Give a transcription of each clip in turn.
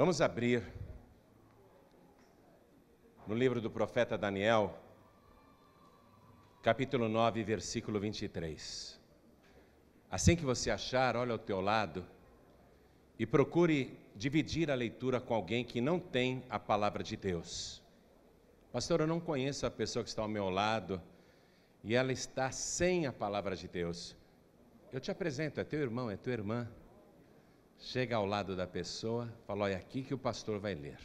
Vamos abrir no livro do profeta Daniel, capítulo 9, versículo 23. Assim que você achar, olha ao teu lado e procure dividir a leitura com alguém que não tem a palavra de Deus. Pastor, eu não conheço a pessoa que está ao meu lado e ela está sem a palavra de Deus. Eu te apresento, é teu irmão, é tua irmã chega ao lado da pessoa, fala: Olha, é aqui que o pastor vai ler.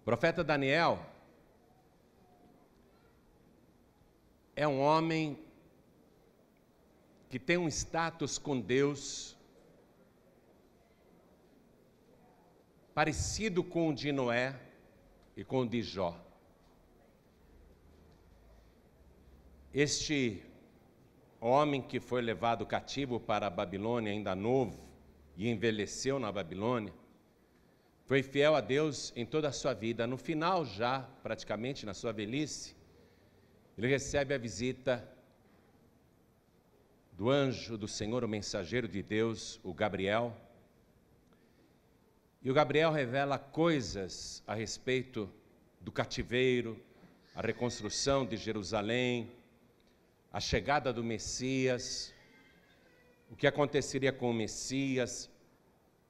O profeta Daniel é um homem que tem um status com Deus parecido com o de Noé e com o de Jó. Este homem que foi levado cativo para a Babilônia, ainda novo, e envelheceu na Babilônia, foi fiel a Deus em toda a sua vida. No final, já praticamente na sua velhice, ele recebe a visita do anjo do Senhor, o mensageiro de Deus, o Gabriel. E o Gabriel revela coisas a respeito do cativeiro, a reconstrução de Jerusalém, a chegada do Messias, o que aconteceria com o Messias.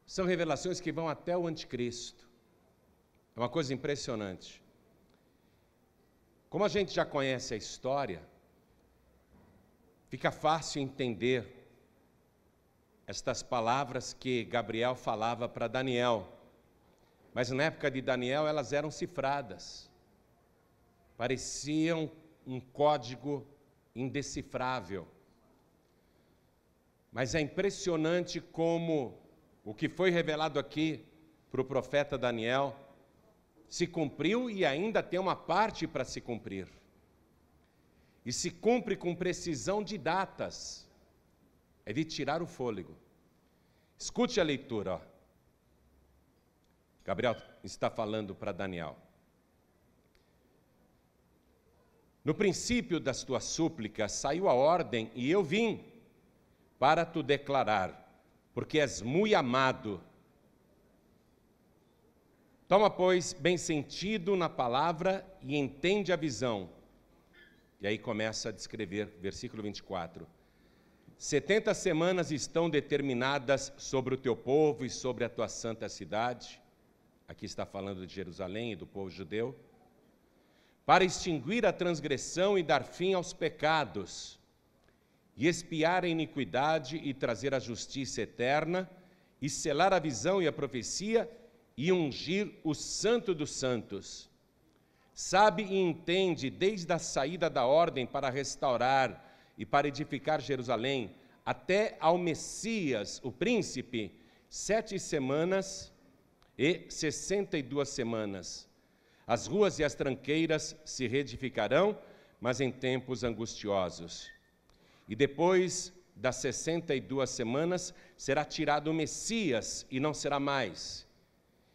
São revelações que vão até o anticristo. É uma coisa impressionante. Como a gente já conhece a história, fica fácil entender estas palavras que Gabriel falava para Daniel. Mas na época de Daniel elas eram cifradas. Pareciam um código indecifrável. Mas é impressionante como o que foi revelado aqui para o profeta Daniel se cumpriu e ainda tem uma parte para se cumprir. E se cumpre com precisão de datas. É de tirar o fôlego. Escute a leitura. Ó. Gabriel está falando para Daniel. No princípio das tuas súplicas saiu a ordem, e eu vim para tu declarar, porque és muito amado. Toma, pois, bem sentido na palavra e entende a visão. E aí começa a descrever, versículo 24. Setenta semanas estão determinadas sobre o teu povo e sobre a tua santa cidade. Aqui está falando de Jerusalém e do povo judeu para extinguir a transgressão e dar fim aos pecados, e espiar a iniquidade e trazer a justiça eterna, e selar a visão e a profecia, e ungir o Santo dos Santos. Sabe e entende desde a saída da ordem para restaurar e para edificar Jerusalém, até ao Messias, o príncipe, sete semanas e sessenta e duas semanas as ruas e as tranqueiras se reedificarão, mas em tempos angustiosos. E depois das 62 semanas será tirado o Messias e não será mais.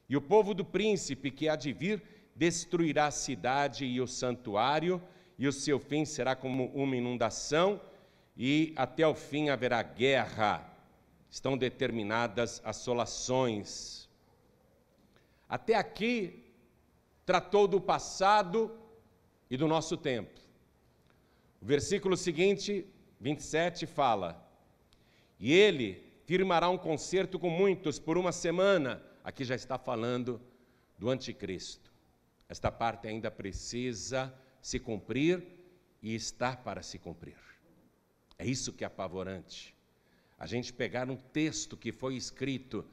E o povo do príncipe que há de vir destruirá a cidade e o santuário, e o seu fim será como uma inundação, e até o fim haverá guerra. Estão determinadas assolações. Até aqui tratou do passado e do nosso tempo. O versículo seguinte, 27, fala: E ele firmará um concerto com muitos por uma semana. Aqui já está falando do anticristo. Esta parte ainda precisa se cumprir e está para se cumprir. É isso que é apavorante. A gente pegar um texto que foi escrito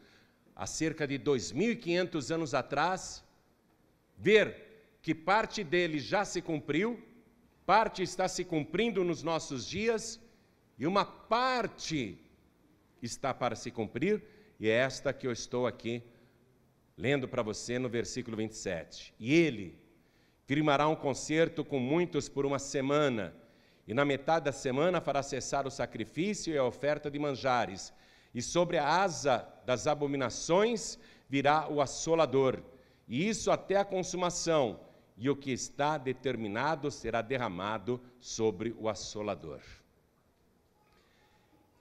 há cerca de 2.500 anos atrás ver que parte dele já se cumpriu, parte está se cumprindo nos nossos dias e uma parte está para se cumprir, e é esta que eu estou aqui lendo para você no versículo 27. E ele firmará um concerto com muitos por uma semana, e na metade da semana fará cessar o sacrifício e a oferta de manjares, e sobre a asa das abominações virá o assolador e isso até a consumação, e o que está determinado será derramado sobre o assolador.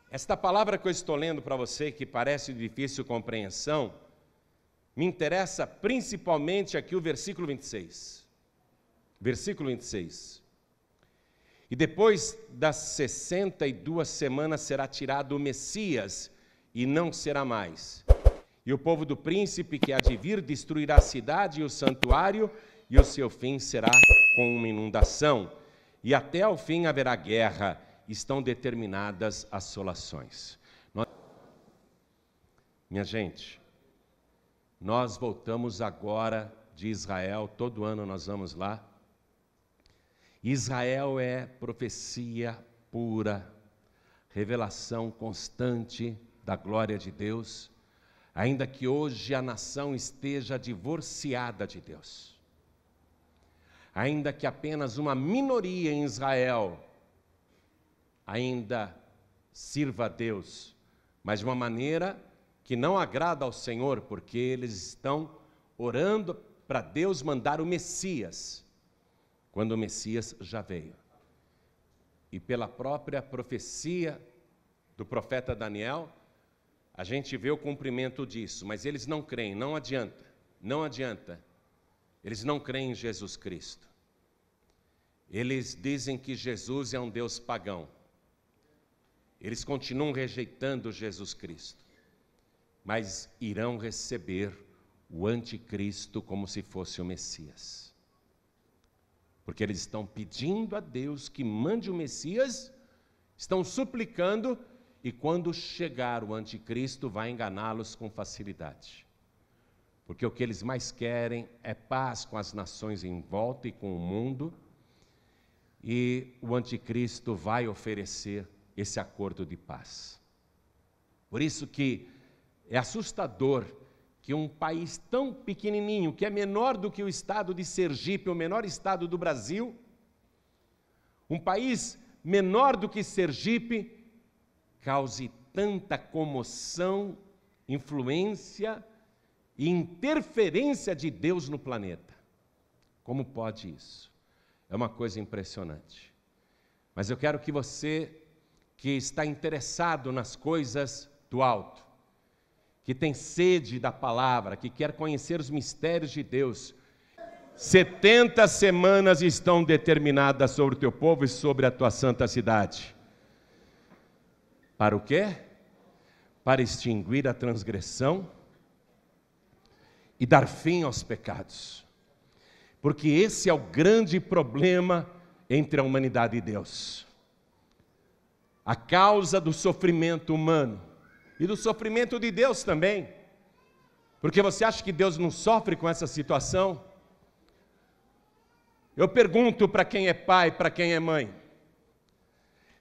Esta palavra que eu estou lendo para você, que parece de difícil compreensão, me interessa principalmente aqui o versículo 26. Versículo 26. E depois das 62 semanas será tirado o Messias, e não será mais. E o povo do príncipe que há de vir destruirá a cidade e o santuário, e o seu fim será com uma inundação. E até o fim haverá guerra, estão determinadas as Nós... Minha gente, nós voltamos agora de Israel, todo ano nós vamos lá. Israel é profecia pura, revelação constante da glória de Deus ainda que hoje a nação esteja divorciada de Deus. Ainda que apenas uma minoria em Israel ainda sirva a Deus, mas de uma maneira que não agrada ao Senhor, porque eles estão orando para Deus mandar o Messias, quando o Messias já veio. E pela própria profecia do profeta Daniel, a gente vê o cumprimento disso, mas eles não creem, não adianta, não adianta. Eles não creem em Jesus Cristo. Eles dizem que Jesus é um Deus pagão. Eles continuam rejeitando Jesus Cristo, mas irão receber o Anticristo como se fosse o Messias. Porque eles estão pedindo a Deus que mande o Messias, estão suplicando e quando chegar o anticristo, vai enganá-los com facilidade. Porque o que eles mais querem é paz com as nações em volta e com o mundo. E o anticristo vai oferecer esse acordo de paz. Por isso que é assustador que um país tão pequenininho, que é menor do que o estado de Sergipe, o menor estado do Brasil, um país menor do que Sergipe, cause tanta comoção, influência e interferência de Deus no planeta. Como pode isso? É uma coisa impressionante. Mas eu quero que você, que está interessado nas coisas do alto, que tem sede da palavra, que quer conhecer os mistérios de Deus, 70 semanas estão determinadas sobre o teu povo e sobre a tua santa cidade. Para o quê? Para extinguir a transgressão e dar fim aos pecados. Porque esse é o grande problema entre a humanidade e Deus. A causa do sofrimento humano e do sofrimento de Deus também. Porque você acha que Deus não sofre com essa situação? Eu pergunto para quem é pai, para quem é mãe: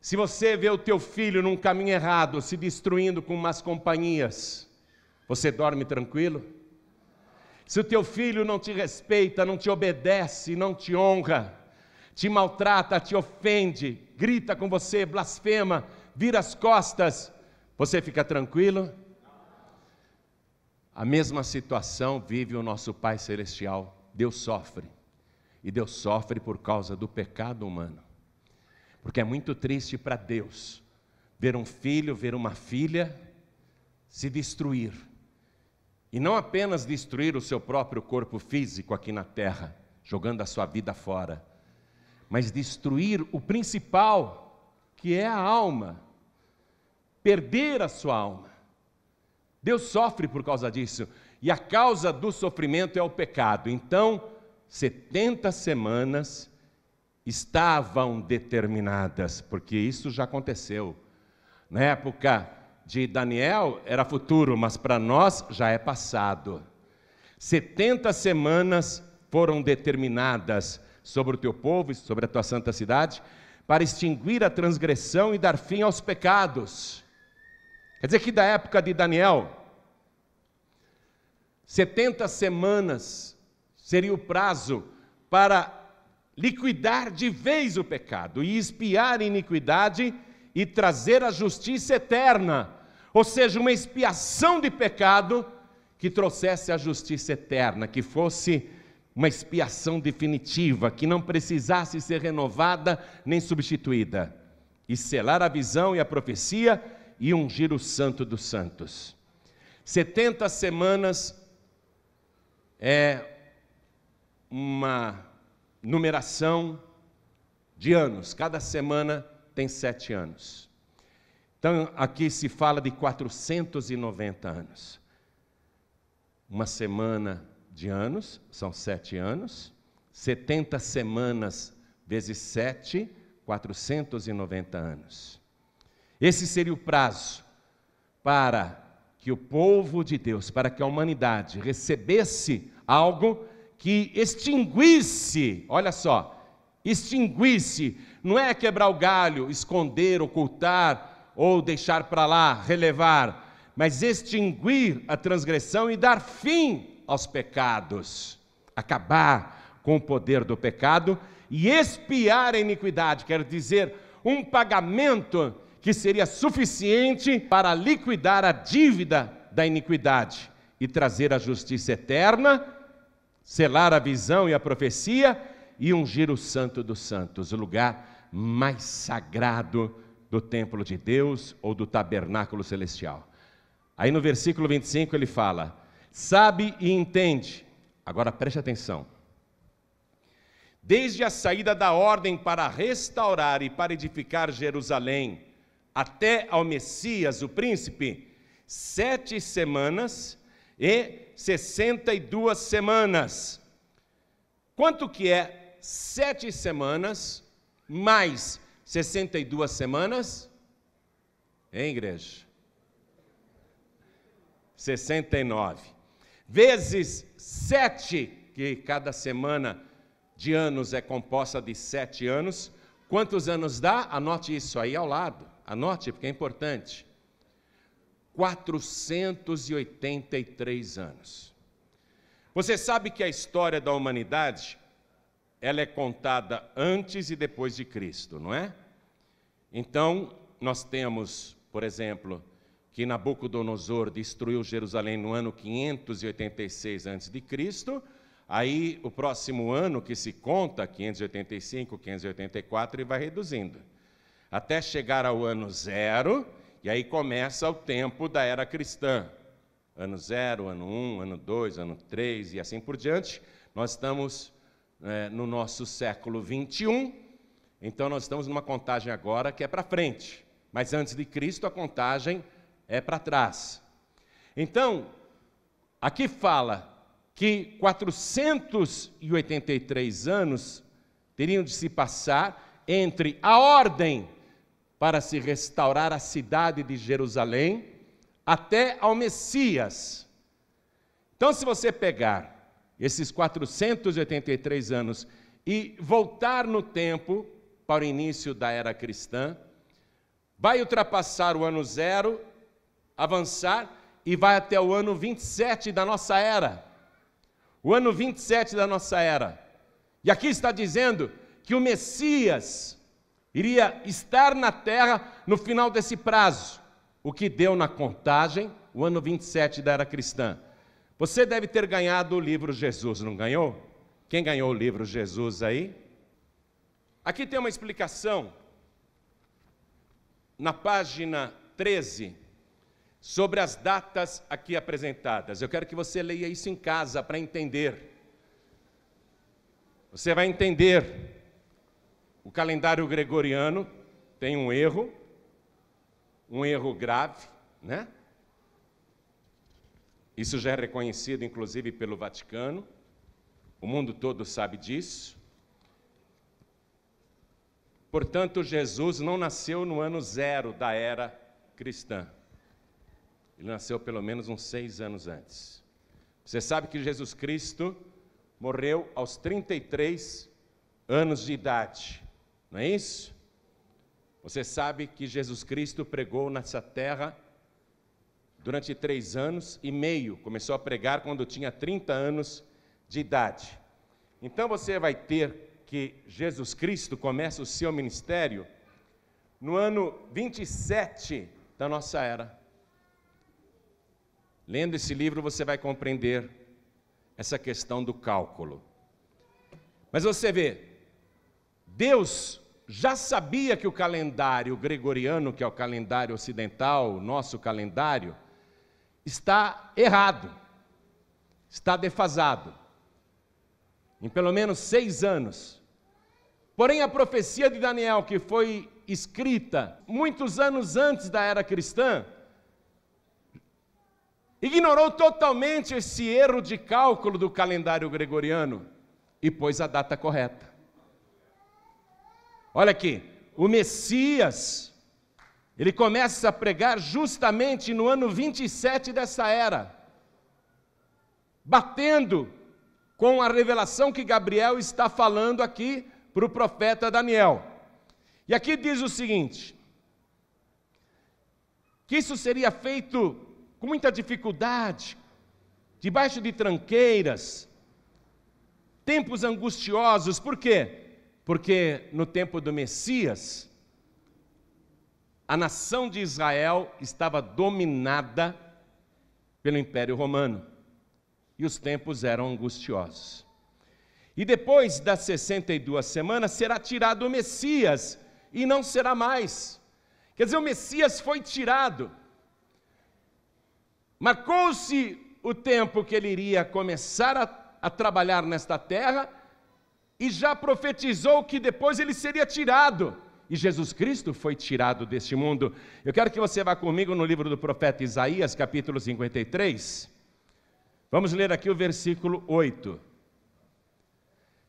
se você vê o teu filho num caminho errado, se destruindo com más companhias, você dorme tranquilo? Se o teu filho não te respeita, não te obedece, não te honra, te maltrata, te ofende, grita com você, blasfema, vira as costas, você fica tranquilo? A mesma situação vive o nosso Pai Celestial. Deus sofre. E Deus sofre por causa do pecado humano. Porque é muito triste para Deus ver um filho, ver uma filha se destruir. E não apenas destruir o seu próprio corpo físico aqui na terra, jogando a sua vida fora, mas destruir o principal, que é a alma. Perder a sua alma. Deus sofre por causa disso. E a causa do sofrimento é o pecado. Então, 70 semanas estavam determinadas, porque isso já aconteceu. Na época de Daniel era futuro, mas para nós já é passado. 70 semanas foram determinadas sobre o teu povo e sobre a tua santa cidade para extinguir a transgressão e dar fim aos pecados. Quer dizer que da época de Daniel, 70 semanas seria o prazo para liquidar de vez o pecado e expiar a iniquidade e trazer a justiça eterna, ou seja, uma expiação de pecado que trouxesse a justiça eterna, que fosse uma expiação definitiva, que não precisasse ser renovada nem substituída, e selar a visão e a profecia e ungir o santo dos santos. 70 semanas é uma numeração de anos. Cada semana tem sete anos. Então, aqui se fala de 490 anos. Uma semana de anos, são sete anos. 70 semanas vezes sete, 490 anos. Esse seria o prazo para que o povo de Deus, para que a humanidade recebesse algo que extinguisse, olha só, extinguisse, não é quebrar o galho, esconder, ocultar ou deixar para lá, relevar, mas extinguir a transgressão e dar fim aos pecados, acabar com o poder do pecado e expiar a iniquidade, quero dizer, um pagamento que seria suficiente para liquidar a dívida da iniquidade e trazer a justiça eterna selar a visão e a profecia e ungir o Santo dos Santos, o lugar mais sagrado do templo de Deus ou do tabernáculo celestial. Aí no versículo 25 ele fala: sabe e entende. Agora preste atenção. Desde a saída da ordem para restaurar e para edificar Jerusalém, até ao Messias, o príncipe, sete semanas e 62 semanas. Quanto que é sete semanas mais 62 semanas? Hein, igreja? 69. Vezes sete, que cada semana de anos é composta de sete anos. Quantos anos dá? Anote isso aí ao lado. Anote, porque é importante. 483 anos. Você sabe que a história da humanidade ela é contada antes e depois de Cristo, não é? Então, nós temos, por exemplo, que Nabucodonosor destruiu Jerusalém no ano 586 a.C., aí o próximo ano que se conta, 585, 584, e vai reduzindo, até chegar ao ano zero, e aí começa o tempo da era cristã. Ano 0, ano 1, um, ano 2, ano 3 e assim por diante. Nós estamos é, no nosso século 21, então nós estamos numa contagem agora que é para frente. Mas antes de Cristo, a contagem é para trás. Então, aqui fala que 483 anos teriam de se passar entre a ordem para se restaurar a cidade de Jerusalém até ao Messias. Então, se você pegar esses 483 anos e voltar no tempo para o início da era cristã, vai ultrapassar o ano zero, avançar e vai até o ano 27 da nossa era. O ano 27 da nossa era. E aqui está dizendo que o Messias iria estar na terra no final desse prazo, o que deu na contagem o ano 27 da era cristã. Você deve ter ganhado o livro Jesus, não ganhou? Quem ganhou o livro Jesus aí? Aqui tem uma explicação na página 13 sobre as datas aqui apresentadas. Eu quero que você leia isso em casa para entender. Você vai entender o calendário gregoriano tem um erro, um erro grave, né? Isso já é reconhecido, inclusive, pelo Vaticano. O mundo todo sabe disso. Portanto, Jesus não nasceu no ano zero da era cristã. Ele nasceu pelo menos uns seis anos antes. Você sabe que Jesus Cristo morreu aos 33 anos de idade. Não é isso? Você sabe que Jesus Cristo pregou nessa terra durante três anos e meio. Começou a pregar quando tinha 30 anos de idade. Então você vai ter que Jesus Cristo começa o seu ministério no ano 27 da nossa era. Lendo esse livro você vai compreender essa questão do cálculo. Mas você vê, Deus já sabia que o calendário gregoriano, que é o calendário ocidental, o nosso calendário, está errado, está defasado, em pelo menos seis anos. Porém, a profecia de Daniel, que foi escrita muitos anos antes da era cristã, ignorou totalmente esse erro de cálculo do calendário gregoriano e pôs a data correta. Olha aqui, o Messias, ele começa a pregar justamente no ano 27 dessa era, batendo com a revelação que Gabriel está falando aqui para o profeta Daniel. E aqui diz o seguinte: que isso seria feito com muita dificuldade, debaixo de tranqueiras, tempos angustiosos, por quê? Porque no tempo do Messias, a nação de Israel estava dominada pelo Império Romano e os tempos eram angustiosos. E depois das 62 semanas será tirado o Messias e não será mais. Quer dizer, o Messias foi tirado. Marcou-se o tempo que ele iria começar a, a trabalhar nesta terra e já profetizou que depois ele seria tirado. E Jesus Cristo foi tirado deste mundo. Eu quero que você vá comigo no livro do profeta Isaías, capítulo 53. Vamos ler aqui o versículo 8.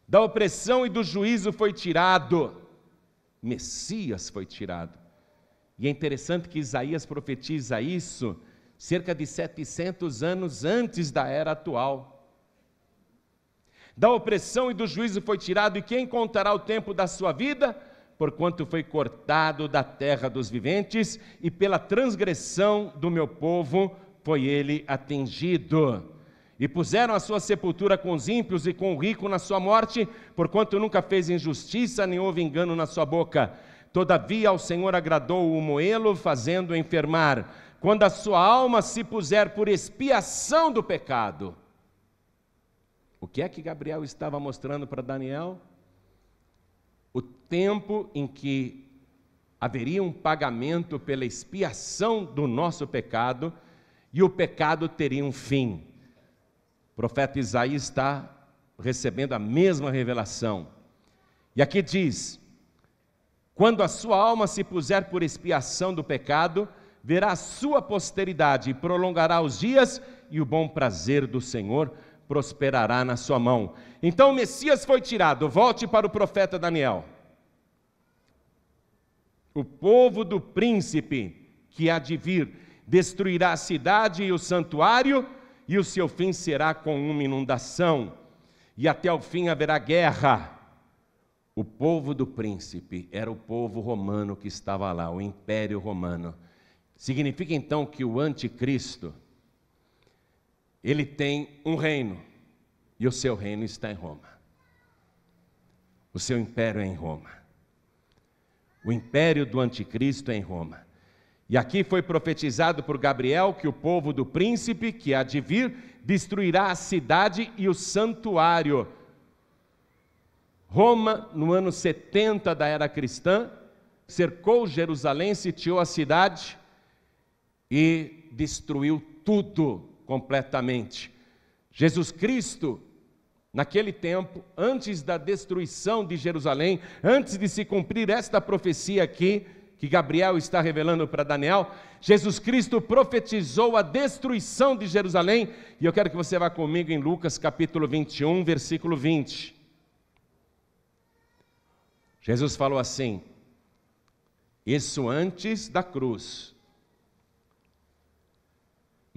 Da opressão e do juízo foi tirado, Messias foi tirado. E é interessante que Isaías profetiza isso cerca de 700 anos antes da era atual da opressão e do juízo foi tirado, e quem contará o tempo da sua vida? Porquanto foi cortado da terra dos viventes, e pela transgressão do meu povo foi ele atingido. E puseram a sua sepultura com os ímpios e com o rico na sua morte, porquanto nunca fez injustiça, nem houve engano na sua boca. Todavia ao Senhor agradou o moelo, fazendo-o enfermar. Quando a sua alma se puser por expiação do pecado, o que é que Gabriel estava mostrando para Daniel? O tempo em que haveria um pagamento pela expiação do nosso pecado e o pecado teria um fim. O profeta Isaías está recebendo a mesma revelação. E aqui diz: Quando a sua alma se puser por expiação do pecado, verá a sua posteridade e prolongará os dias e o bom prazer do Senhor prosperará na sua mão. Então o Messias foi tirado. Volte para o profeta Daniel. O povo do príncipe que há de vir destruirá a cidade e o santuário, e o seu fim será com uma inundação. E até o fim haverá guerra. O povo do príncipe era o povo romano que estava lá, o império romano. Significa então que o anticristo, ele tem um reino, e o seu reino está em Roma. O seu império é em Roma. O império do anticristo é em Roma. E aqui foi profetizado por Gabriel que o povo do príncipe que há de vir destruirá a cidade e o santuário. Roma, no ano 70 da era cristã, cercou Jerusalém, sitiou a cidade e destruiu tudo completamente. Jesus Cristo, naquele tempo, antes da destruição de Jerusalém, antes de se cumprir esta profecia aqui, que Gabriel está revelando para Daniel, Jesus Cristo profetizou a destruição de Jerusalém, e eu quero que você vá comigo em Lucas capítulo 21, versículo 20. Jesus falou assim: Isso antes da cruz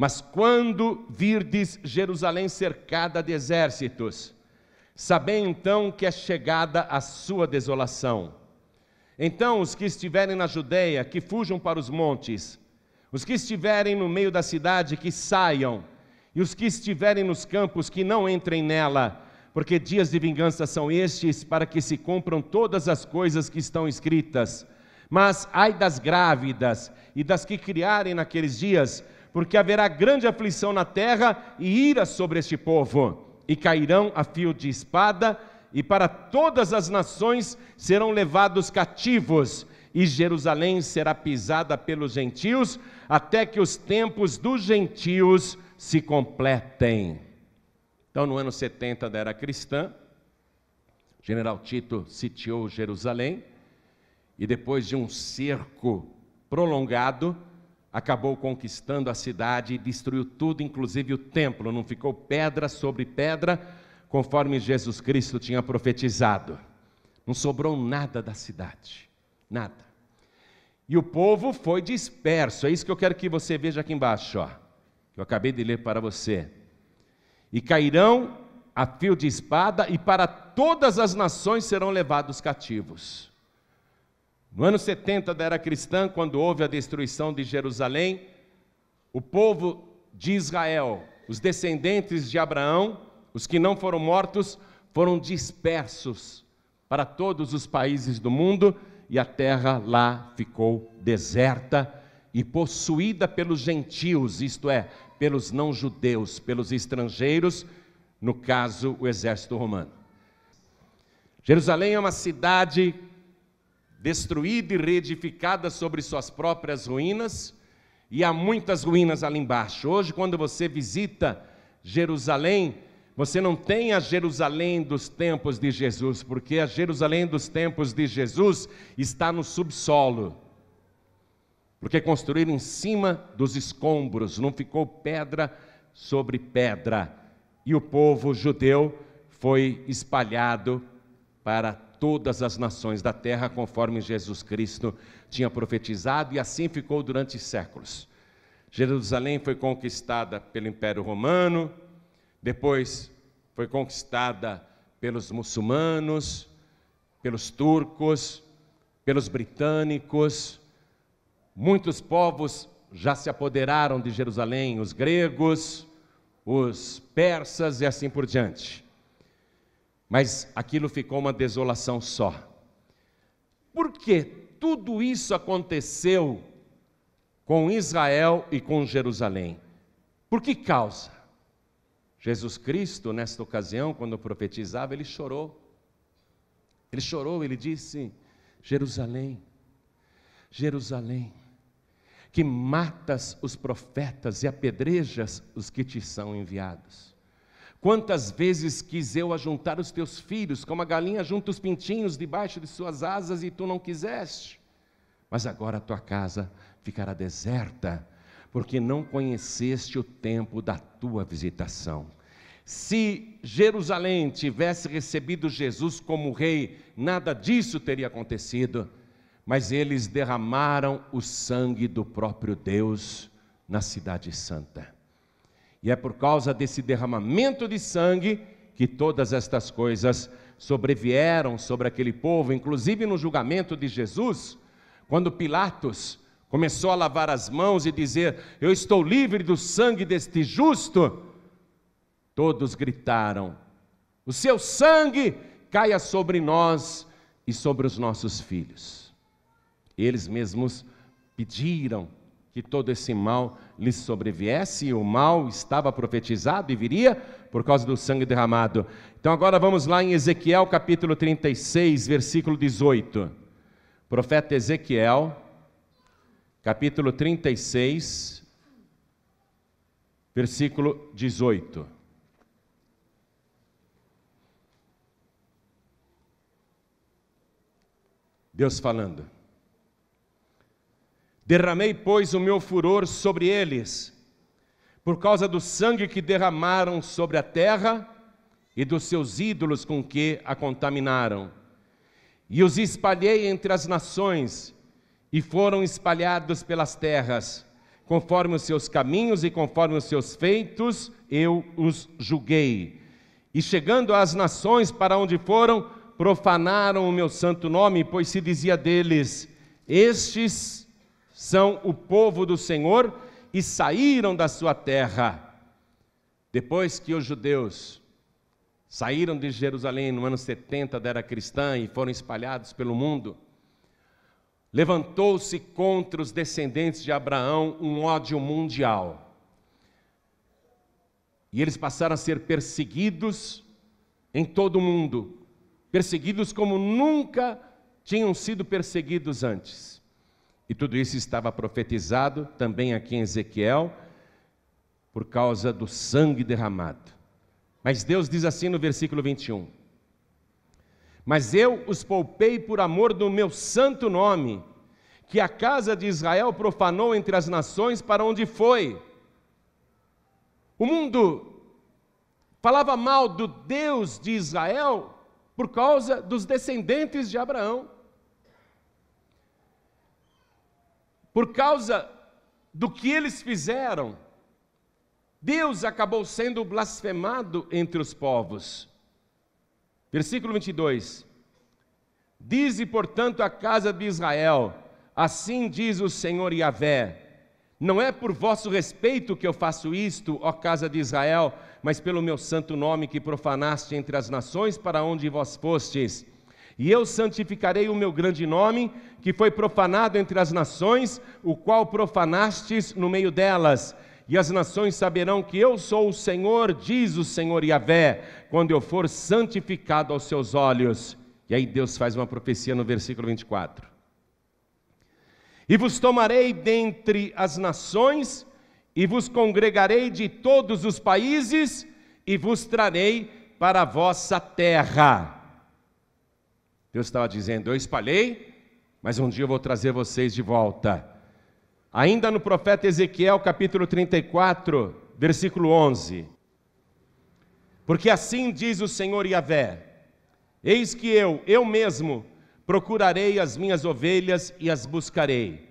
mas quando virdes Jerusalém cercada de exércitos, sabei então que é chegada a sua desolação. Então os que estiverem na Judeia, que fujam para os montes, os que estiverem no meio da cidade, que saiam, e os que estiverem nos campos, que não entrem nela, porque dias de vingança são estes, para que se cumpram todas as coisas que estão escritas. Mas ai das grávidas e das que criarem naqueles dias, porque haverá grande aflição na terra e ira sobre este povo, e cairão a fio de espada, e para todas as nações serão levados cativos, e Jerusalém será pisada pelos gentios, até que os tempos dos gentios se completem. Então, no ano 70 da era cristã, general Tito sitiou Jerusalém, e depois de um cerco prolongado, acabou conquistando a cidade e destruiu tudo, inclusive o templo, não ficou pedra sobre pedra, conforme Jesus Cristo tinha profetizado. Não sobrou nada da cidade, nada. E o povo foi disperso, é isso que eu quero que você veja aqui embaixo, que eu acabei de ler para você. E cairão a fio de espada, e para todas as nações serão levados cativos. No ano 70 da era cristã, quando houve a destruição de Jerusalém, o povo de Israel, os descendentes de Abraão, os que não foram mortos, foram dispersos para todos os países do mundo e a terra lá ficou deserta e possuída pelos gentios, isto é, pelos não-judeus, pelos estrangeiros, no caso, o exército romano. Jerusalém é uma cidade destruída e reedificada sobre suas próprias ruínas, e há muitas ruínas ali embaixo. Hoje, quando você visita Jerusalém, você não tem a Jerusalém dos tempos de Jesus, porque a Jerusalém dos tempos de Jesus está no subsolo. Porque construíram em cima dos escombros, não ficou pedra sobre pedra. E o povo judeu foi espalhado para todas as nações da terra, conforme Jesus Cristo tinha profetizado, e assim ficou durante séculos. Jerusalém foi conquistada pelo Império Romano, depois foi conquistada pelos muçulmanos, pelos turcos, pelos britânicos. Muitos povos já se apoderaram de Jerusalém, os gregos, os persas e assim por diante mas aquilo ficou uma desolação só. Porque tudo isso aconteceu com Israel e com Jerusalém. Por que causa? Jesus Cristo, nesta ocasião, quando profetizava, ele chorou. Ele chorou, ele disse: Jerusalém, Jerusalém, que matas os profetas e apedrejas os que te são enviados. Quantas vezes quis eu ajuntar os teus filhos, como a galinha junta os pintinhos debaixo de suas asas, e tu não quiseste? Mas agora a tua casa ficará deserta, porque não conheceste o tempo da tua visitação. Se Jerusalém tivesse recebido Jesus como rei, nada disso teria acontecido, mas eles derramaram o sangue do próprio Deus na Cidade Santa. E é por causa desse derramamento de sangue que todas estas coisas sobrevieram sobre aquele povo, inclusive no julgamento de Jesus, quando Pilatos começou a lavar as mãos e dizer: Eu estou livre do sangue deste justo. Todos gritaram: O seu sangue caia sobre nós e sobre os nossos filhos. Eles mesmos pediram que todo esse mal lhe sobreviesse, e o mal estava profetizado e viria por causa do sangue derramado. Então agora vamos lá em Ezequiel capítulo 36, versículo 18. Profeta Ezequiel, capítulo 36, versículo 18. Deus falando. Derramei, pois, o meu furor sobre eles, por causa do sangue que derramaram sobre a terra e dos seus ídolos com que a contaminaram. E os espalhei entre as nações, e foram espalhados pelas terras, conforme os seus caminhos e conforme os seus feitos, eu os julguei. E chegando às nações para onde foram, profanaram o meu santo nome, pois se dizia deles: Estes são o povo do Senhor e saíram da sua terra. Depois que os judeus saíram de Jerusalém no ano 70 da era cristã e foram espalhados pelo mundo, levantou-se contra os descendentes de Abraão um ódio mundial. E eles passaram a ser perseguidos em todo o mundo, perseguidos como nunca tinham sido perseguidos antes. E tudo isso estava profetizado também aqui em Ezequiel, por causa do sangue derramado. Mas Deus diz assim no versículo 21: Mas eu os poupei por amor do meu santo nome, que a casa de Israel profanou entre as nações para onde foi. O mundo falava mal do Deus de Israel por causa dos descendentes de Abraão. por causa do que eles fizeram, Deus acabou sendo blasfemado entre os povos. Versículo 22. Dize, portanto, a casa de Israel: Assim diz o Senhor Yahvé: Não é por vosso respeito que eu faço isto, ó casa de Israel, mas pelo meu santo nome que profanaste entre as nações para onde vós fostes. E eu santificarei o meu grande nome, que foi profanado entre as nações, o qual profanastes no meio delas. E as nações saberão que eu sou o Senhor, diz o Senhor Yahvé, quando eu for santificado aos seus olhos. E aí Deus faz uma profecia no versículo 24. E vos tomarei dentre as nações, e vos congregarei de todos os países, e vos trarei para a vossa terra. Deus estava dizendo: Eu espalhei, mas um dia eu vou trazer vocês de volta. Ainda no profeta Ezequiel, capítulo 34, versículo 11. Porque assim diz o Senhor Yahvé: Eis que eu, eu mesmo, procurarei as minhas ovelhas e as buscarei.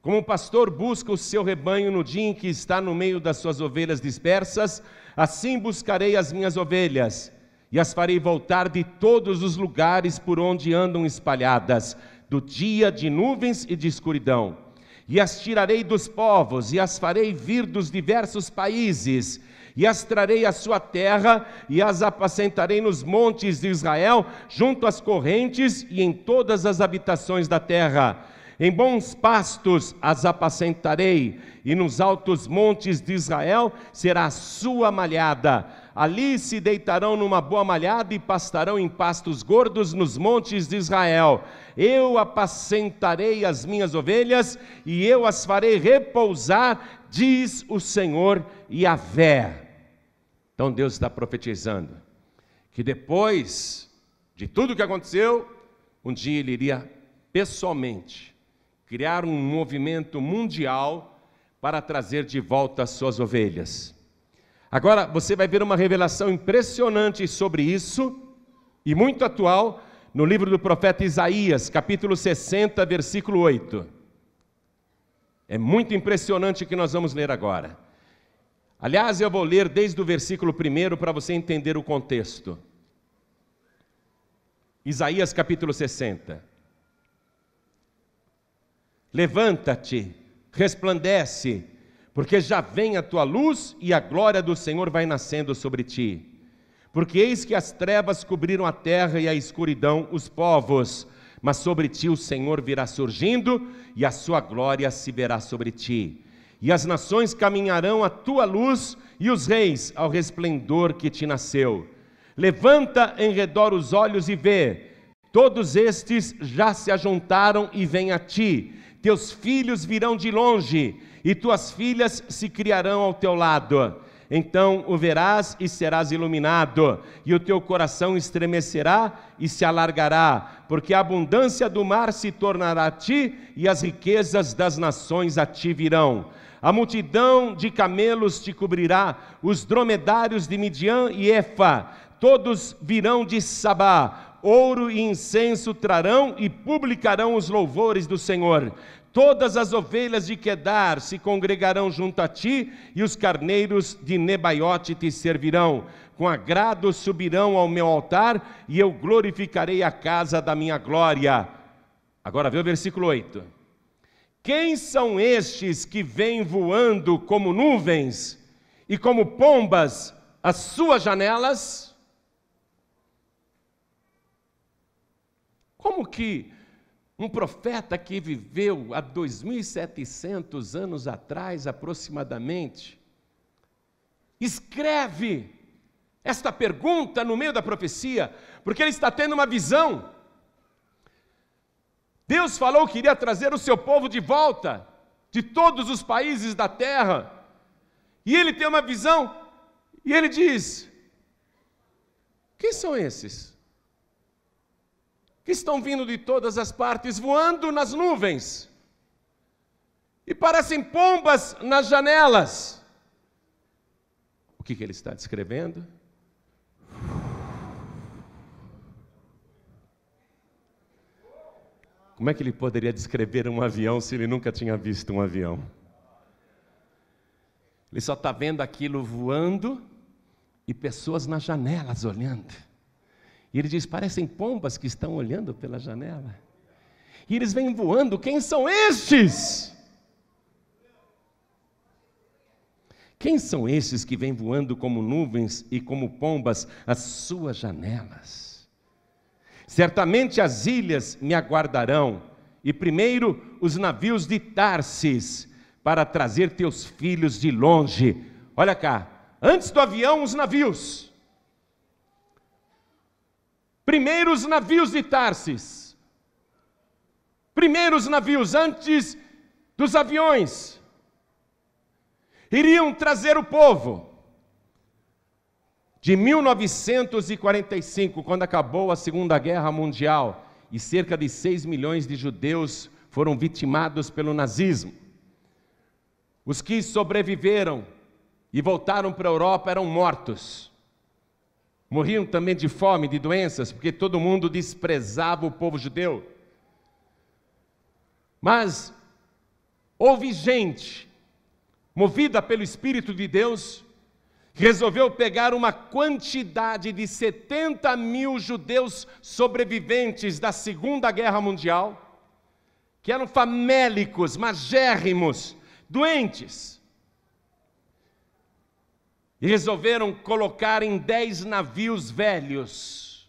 Como o pastor busca o seu rebanho no dia em que está no meio das suas ovelhas dispersas, assim buscarei as minhas ovelhas e as farei voltar de todos os lugares por onde andam espalhadas, do dia de nuvens e de escuridão. E as tirarei dos povos, e as farei vir dos diversos países, e as trarei à sua terra, e as apacentarei nos montes de Israel, junto às correntes e em todas as habitações da terra. Em bons pastos as apacentarei, e nos altos montes de Israel será a sua malhada Ali se deitarão numa boa malhada e pastarão em pastos gordos nos montes de Israel. Eu apacentarei as minhas ovelhas e eu as farei repousar, diz o Senhor e a Vé. Então Deus está profetizando que depois de tudo o que aconteceu, um dia ele iria pessoalmente criar um movimento mundial para trazer de volta as suas ovelhas. Agora você vai ver uma revelação impressionante sobre isso e muito atual no livro do profeta Isaías, capítulo 60, versículo 8. É muito impressionante o que nós vamos ler agora. Aliás, eu vou ler desde o versículo 1 para você entender o contexto. Isaías capítulo 60. Levanta-te, resplandece, porque já vem a tua luz e a glória do Senhor vai nascendo sobre ti. Porque eis que as trevas cobriram a terra e a escuridão os povos, mas sobre ti o Senhor virá surgindo e a sua glória se verá sobre ti. E as nações caminharão à tua luz e os reis ao resplendor que te nasceu. Levanta em redor os olhos e vê, Todos estes já se ajuntaram e vêm a ti. Teus filhos virão de longe, e tuas filhas se criarão ao teu lado. Então o verás e serás iluminado, e o teu coração estremecerá e se alargará, porque a abundância do mar se tornará a ti, e as riquezas das nações a ti virão. A multidão de camelos te cobrirá, os dromedários de Midian e Efa, todos virão de Sabá, ouro e incenso trarão e publicarão os louvores do Senhor. Todas as ovelhas de Quedar se congregarão junto a ti, e os carneiros de Nebaiote te servirão. Com agrado subirão ao meu altar, e eu glorificarei a casa da minha glória. Agora vê o versículo 8. Quem são estes que vêm voando como nuvens e como pombas às suas janelas? Como que um profeta que viveu há 2.700 anos atrás, aproximadamente, escreve esta pergunta no meio da profecia, porque ele está tendo uma visão. Deus falou que iria trazer o seu povo de volta, de todos os países da terra, e ele tem uma visão, e ele diz: Quem são esses? que estão vindo de todas as partes, voando nas nuvens, e parecem pombas nas janelas. O que, que ele está descrevendo? Como é que ele poderia descrever um avião se ele nunca tinha visto um avião? Ele só está vendo aquilo voando e pessoas nas janelas olhando. E ele diz: parecem pombas que estão olhando pela janela. E eles vêm voando, quem são estes? Quem são estes que vêm voando como nuvens e como pombas às suas janelas? Certamente as ilhas me aguardarão, e primeiro os navios de Tarsis, para trazer teus filhos de longe. Olha cá, antes do avião, os navios. Primeiros navios de Tarsis. primeiros navios, antes dos aviões. Iriam trazer o povo. De 1945, quando acabou a Segunda Guerra Mundial, e cerca de 6 milhões de judeus foram vitimados pelo nazismo. Os que sobreviveram e voltaram para a Europa eram mortos. Morriam também de fome, de doenças, porque todo mundo desprezava o povo judeu. Mas houve gente movida pelo Espírito de Deus, resolveu pegar uma quantidade de 70 mil judeus sobreviventes da Segunda Guerra Mundial, que eram famélicos, magérrimos, doentes, e resolveram colocar em dez navios velhos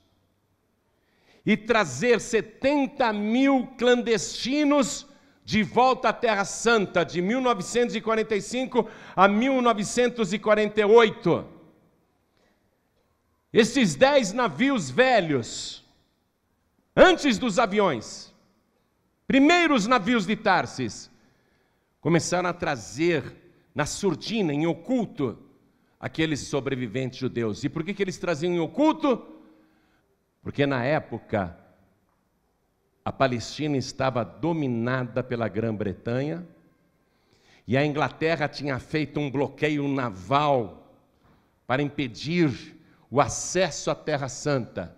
e trazer 70 mil clandestinos de volta à Terra Santa, de 1945 a 1948. Esses dez navios velhos, antes dos aviões, primeiros navios de Tarsis, começaram a trazer na surdina, em oculto, aqueles sobreviventes judeus. E por que, que eles traziam em oculto? Porque na época a Palestina estava dominada pela Grã-Bretanha e a Inglaterra tinha feito um bloqueio naval para impedir o acesso à Terra Santa.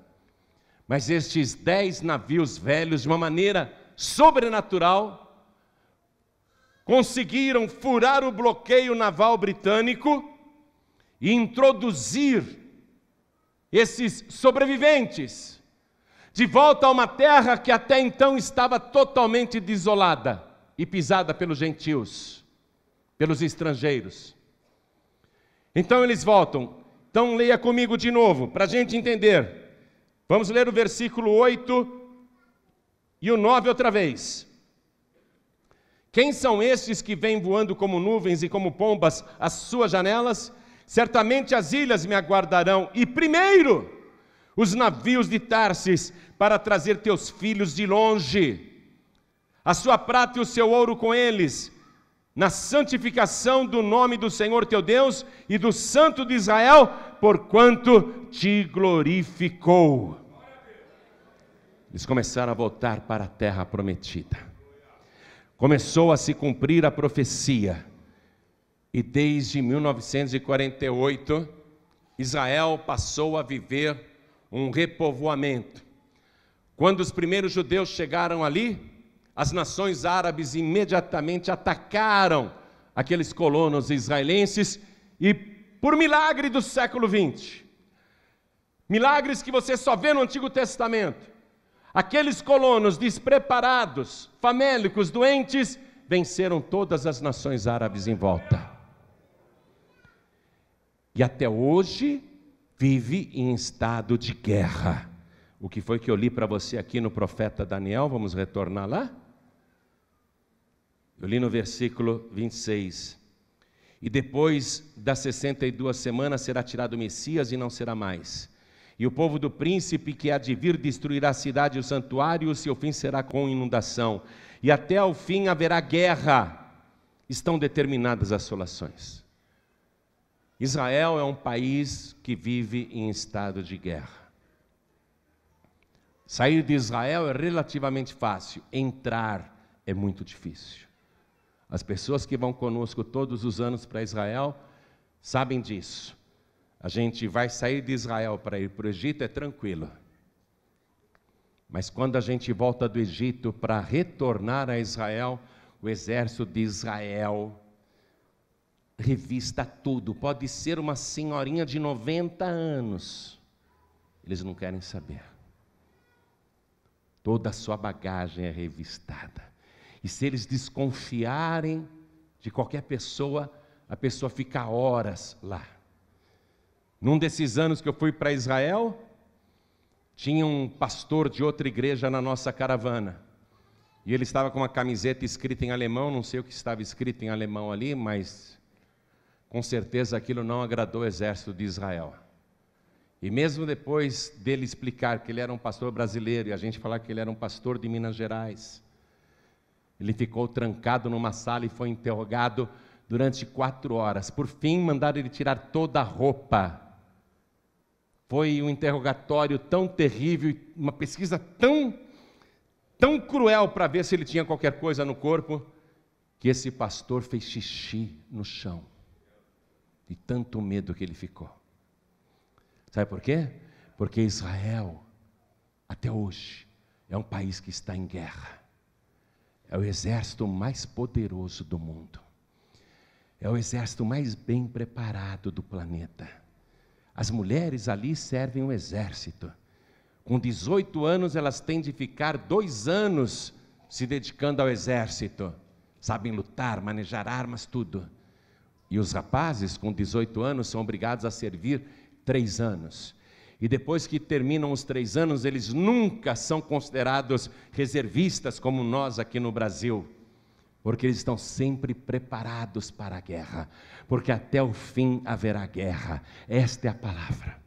Mas estes dez navios velhos, de uma maneira sobrenatural, conseguiram furar o bloqueio naval britânico e introduzir esses sobreviventes de volta a uma terra que até então estava totalmente desolada e pisada pelos gentios, pelos estrangeiros. Então eles voltam. Então leia comigo de novo, para a gente entender. Vamos ler o versículo 8 e o 9 outra vez. Quem são estes que vêm voando como nuvens e como pombas às suas janelas certamente as ilhas me aguardarão, e primeiro os navios de Tarsis, para trazer teus filhos de longe, a sua prata e o seu ouro com eles, na santificação do nome do Senhor teu Deus e do Santo de Israel, porquanto te glorificou. Eles começaram a voltar para a terra prometida. Começou a se cumprir a profecia e desde 1948, Israel passou a viver um repovoamento. Quando os primeiros judeus chegaram ali, as nações árabes imediatamente atacaram aqueles colonos israelenses e, por milagre do século XX, milagres que você só vê no Antigo Testamento, aqueles colonos despreparados, famélicos, doentes, venceram todas as nações árabes em volta e até hoje vive em estado de guerra. O que foi que eu li para você aqui no profeta Daniel? Vamos retornar lá? Eu li no versículo 26. E depois das 62 semanas será tirado o Messias e não será mais. E o povo do príncipe que há de vir destruirá a cidade e o santuário, e o seu fim será com inundação. E até ao fim haverá guerra. Estão determinadas as solações. Israel é um país que vive em estado de guerra. Sair de Israel é relativamente fácil, entrar é muito difícil. As pessoas que vão conosco todos os anos para Israel sabem disso. A gente vai sair de Israel para ir para o Egito é tranquilo. Mas quando a gente volta do Egito para retornar a Israel, o exército de Israel revista tudo. Pode ser uma senhorinha de 90 anos. Eles não querem saber. Toda a sua bagagem é revistada. E se eles desconfiarem de qualquer pessoa, a pessoa fica horas lá. Num desses anos que eu fui para Israel, tinha um pastor de outra igreja na nossa caravana. E ele estava com uma camiseta escrita em alemão, não sei o que estava escrito em alemão ali, mas com certeza aquilo não agradou o exército de Israel. E mesmo depois dele explicar que ele era um pastor brasileiro e a gente falar que ele era um pastor de Minas Gerais, ele ficou trancado numa sala e foi interrogado durante quatro horas. Por fim, mandaram ele tirar toda a roupa. Foi um interrogatório tão terrível, uma pesquisa tão, tão cruel para ver se ele tinha qualquer coisa no corpo, que esse pastor fez xixi no chão de tanto medo que ele ficou. Sabe por quê? Porque Israel, até hoje, é um país que está em guerra. É o exército mais poderoso do mundo. É o exército mais bem preparado do planeta. As mulheres ali servem o um exército. Com 18 anos, elas têm de ficar dois anos se dedicando ao exército. Sabem lutar, manejar armas, tudo. E os rapazes com 18 anos são obrigados a servir três anos. E depois que terminam os três anos, eles nunca são considerados reservistas como nós aqui no Brasil, porque eles estão sempre preparados para a guerra, porque até o fim haverá guerra. Esta é a palavra.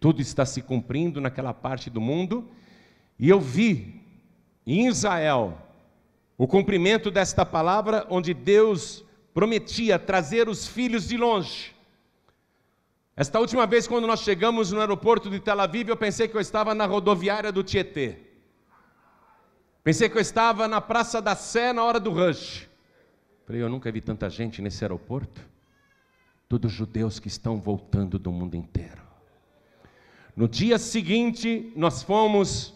Tudo está se cumprindo naquela parte do mundo, e eu vi em Israel o cumprimento desta palavra, onde Deus prometia trazer os filhos de longe. Esta última vez, quando nós chegamos no aeroporto de Tel Aviv, eu pensei que eu estava na rodoviária do Tietê. Pensei que eu estava na Praça da Sé na hora do rush. Falei, eu nunca vi tanta gente nesse aeroporto. Todos judeus que estão voltando do mundo inteiro. No dia seguinte, nós fomos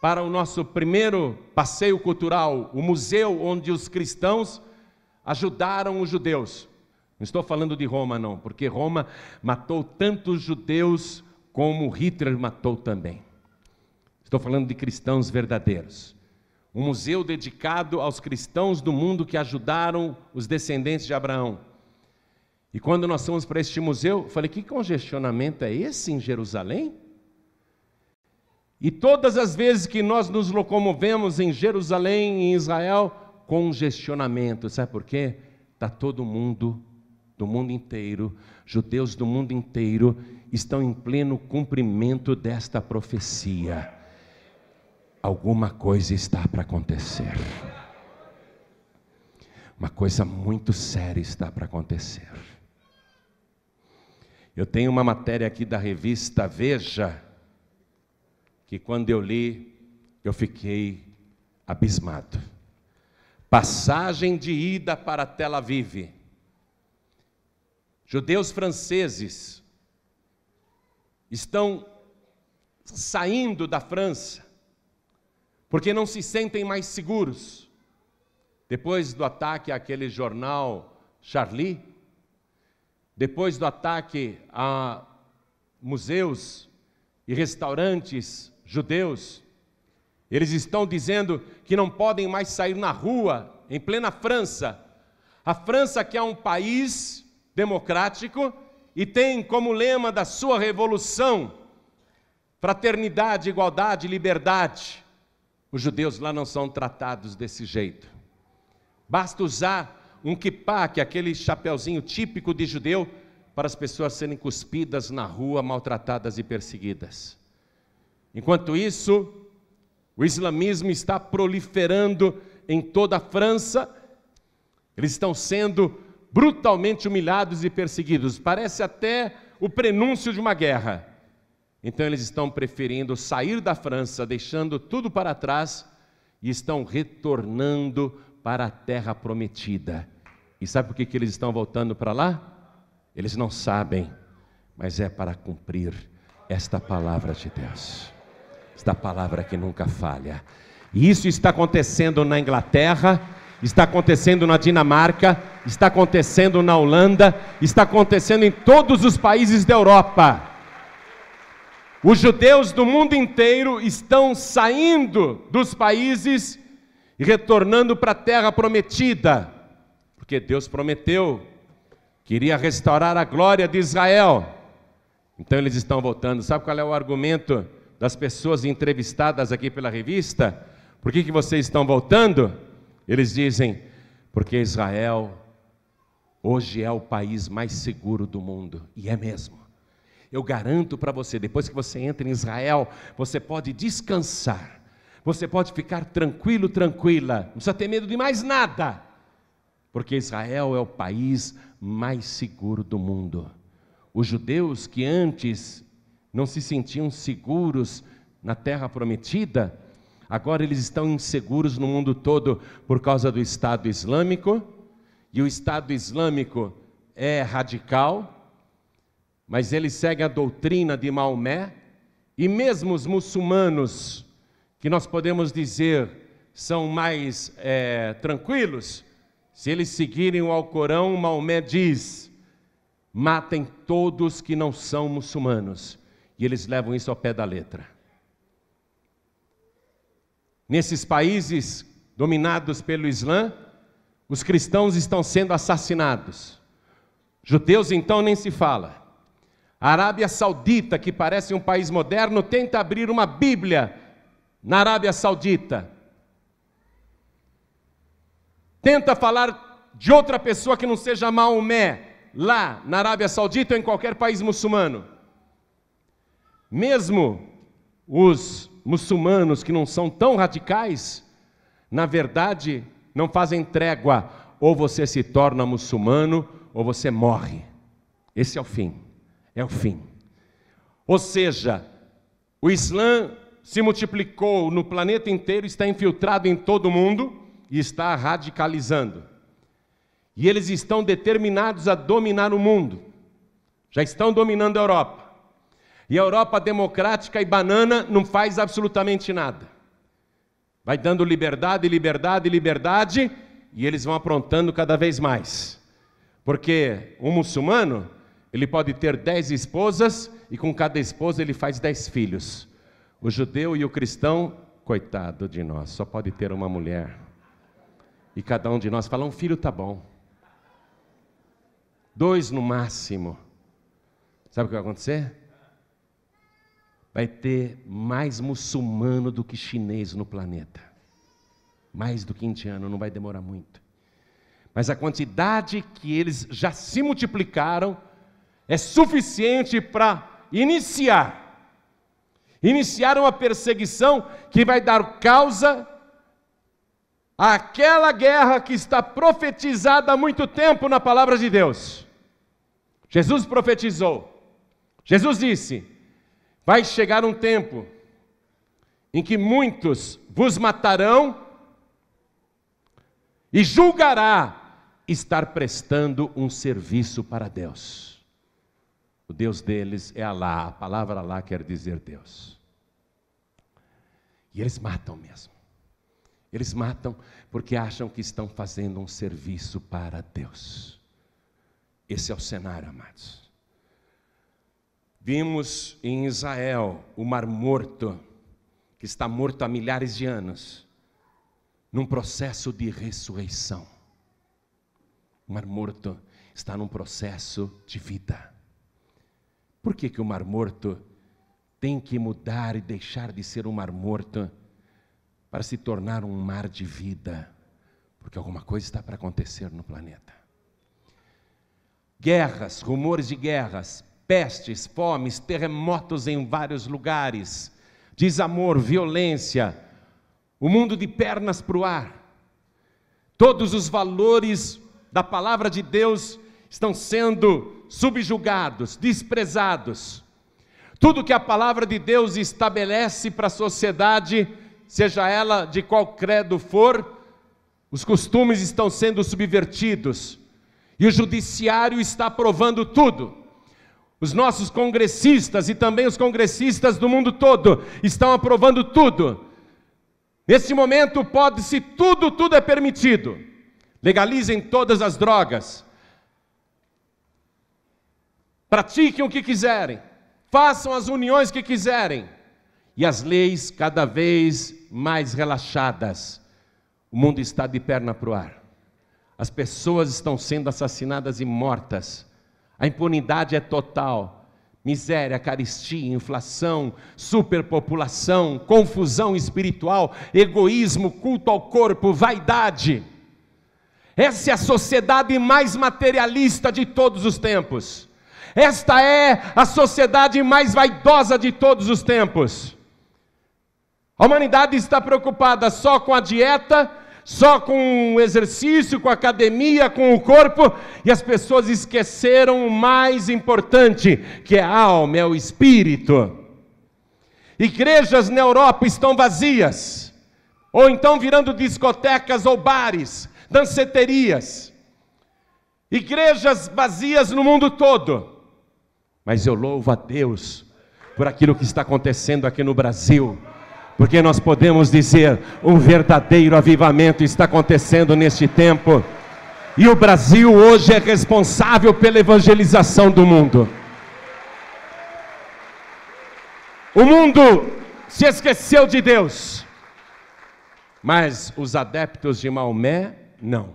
para o nosso primeiro passeio cultural, o museu onde os cristãos ajudaram os judeus. Não estou falando de Roma, não, porque Roma matou tantos judeus como Hitler matou também. Estou falando de cristãos verdadeiros. Um museu dedicado aos cristãos do mundo que ajudaram os descendentes de Abraão. E quando nós fomos para este museu, eu falei: que congestionamento é esse em Jerusalém? E todas as vezes que nós nos locomovemos em Jerusalém, em Israel, congestionamento. Sabe por quê? Está todo mundo, do mundo inteiro, judeus do mundo inteiro, estão em pleno cumprimento desta profecia. Alguma coisa está para acontecer. Uma coisa muito séria está para acontecer. Eu tenho uma matéria aqui da revista Veja, que quando eu li, eu fiquei abismado. Passagem de ida para Tel Aviv. Judeus franceses estão saindo da França porque não se sentem mais seguros. Depois do ataque àquele jornal Charlie, depois do ataque a museus e restaurantes judeus, eles estão dizendo que não podem mais sair na rua, em plena França. A França, que é um país democrático e tem como lema da sua revolução fraternidade, igualdade, liberdade. Os judeus lá não são tratados desse jeito. Basta usar um kippah, que é aquele chapeuzinho típico de judeu, para as pessoas serem cuspidas na rua, maltratadas e perseguidas. Enquanto isso, o islamismo está proliferando em toda a França. Eles estão sendo brutalmente humilhados e perseguidos. Parece até o prenúncio de uma guerra. Então eles estão preferindo sair da França, deixando tudo para trás e estão retornando para a terra prometida. E sabe por que, que eles estão voltando para lá? Eles não sabem, mas é para cumprir esta palavra de Deus da palavra que nunca falha. E isso está acontecendo na Inglaterra, está acontecendo na Dinamarca, está acontecendo na Holanda, está acontecendo em todos os países da Europa. Os judeus do mundo inteiro estão saindo dos países e retornando para a terra prometida, porque Deus prometeu que iria restaurar a glória de Israel. Então eles estão voltando. Sabe qual é o argumento das pessoas entrevistadas aqui pela revista, por que, que vocês estão voltando? Eles dizem, porque Israel hoje é o país mais seguro do mundo, e é mesmo. Eu garanto para você, depois que você entra em Israel, você pode descansar, você pode ficar tranquilo, tranquila, não precisa ter medo de mais nada, porque Israel é o país mais seguro do mundo. Os judeus que antes não se sentiam seguros na terra prometida, agora eles estão inseguros no mundo todo por causa do Estado Islâmico, e o Estado Islâmico é radical, mas ele segue a doutrina de Maomé, e mesmo os muçulmanos, que nós podemos dizer são mais é, tranquilos, se eles seguirem o Alcorão, Maomé diz: matem todos que não são muçulmanos. E eles levam isso ao pé da letra. Nesses países dominados pelo Islã, os cristãos estão sendo assassinados. Judeus, então, nem se fala. A Arábia Saudita, que parece um país moderno, tenta abrir uma Bíblia na Arábia Saudita. Tenta falar de outra pessoa que não seja Maomé, lá na Arábia Saudita ou em qualquer país muçulmano. Mesmo os muçulmanos que não são tão radicais, na verdade, não fazem trégua. Ou você se torna muçulmano, ou você morre. Esse é o fim. É o fim. Ou seja, o Islã se multiplicou no planeta inteiro, está infiltrado em todo o mundo e está radicalizando. E eles estão determinados a dominar o mundo. Já estão dominando a Europa. E a Europa democrática e banana não faz absolutamente nada. Vai dando liberdade, liberdade, liberdade, e eles vão aprontando cada vez mais. Porque um muçulmano, ele pode ter dez esposas, e com cada esposa ele faz dez filhos. O judeu e o cristão, coitado de nós, só pode ter uma mulher. E cada um de nós fala: um filho tá bom. Dois no máximo. Sabe o que vai acontecer? vai ter mais muçulmano do que chinês no planeta. Mais do que indiano, não vai demorar muito. Mas a quantidade que eles já se multiplicaram é suficiente para iniciar iniciar uma perseguição que vai dar causa àquela guerra que está profetizada há muito tempo na palavra de Deus. Jesus profetizou. Jesus disse: Vai chegar um tempo em que muitos vos matarão e julgará estar prestando um serviço para Deus. O Deus deles é Alá, a palavra Alá quer dizer Deus. E eles matam mesmo. Eles matam porque acham que estão fazendo um serviço para Deus. Esse é o cenário, amados. Vimos em Israel o Mar Morto, que está morto há milhares de anos, num processo de ressurreição. O Mar Morto está num processo de vida. Por que, que o Mar Morto tem que mudar e deixar de ser um Mar Morto para se tornar um mar de vida? Porque alguma coisa está para acontecer no planeta. Guerras, rumores de guerras, pestes, fomes, terremotos em vários lugares, desamor, violência, o mundo de pernas para o ar. Todos os valores da palavra de Deus estão sendo subjugados, desprezados. Tudo que a palavra de Deus estabelece para a sociedade, seja ela de qual credo for, os costumes estão sendo subvertidos. E o judiciário está aprovando tudo. Os nossos congressistas e também os congressistas do mundo todo estão aprovando tudo. Neste momento pode-se tudo, tudo é permitido. Legalizem todas as drogas. Pratiquem o que quiserem. Façam as uniões que quiserem. E as leis cada vez mais relaxadas. O mundo está de perna para o ar. As pessoas estão sendo assassinadas e mortas a impunidade é total. Miséria, caristia, inflação, superpopulação, confusão espiritual, egoísmo, culto ao corpo, vaidade. Essa é a sociedade mais materialista de todos os tempos. Esta é a sociedade mais vaidosa de todos os tempos. A humanidade está preocupada só com a dieta, só com o exercício, com a academia, com o corpo, e as pessoas esqueceram o mais importante, que é a alma, é o espírito. Igrejas na Europa estão vazias, ou então virando discotecas ou bares, danceterias. Igrejas vazias no mundo todo. Mas eu louvo a Deus por aquilo que está acontecendo aqui no Brasil porque nós podemos dizer: um verdadeiro avivamento está acontecendo neste tempo. E o Brasil hoje é responsável pela evangelização do mundo. O mundo se esqueceu de Deus, mas os adeptos de Maomé não.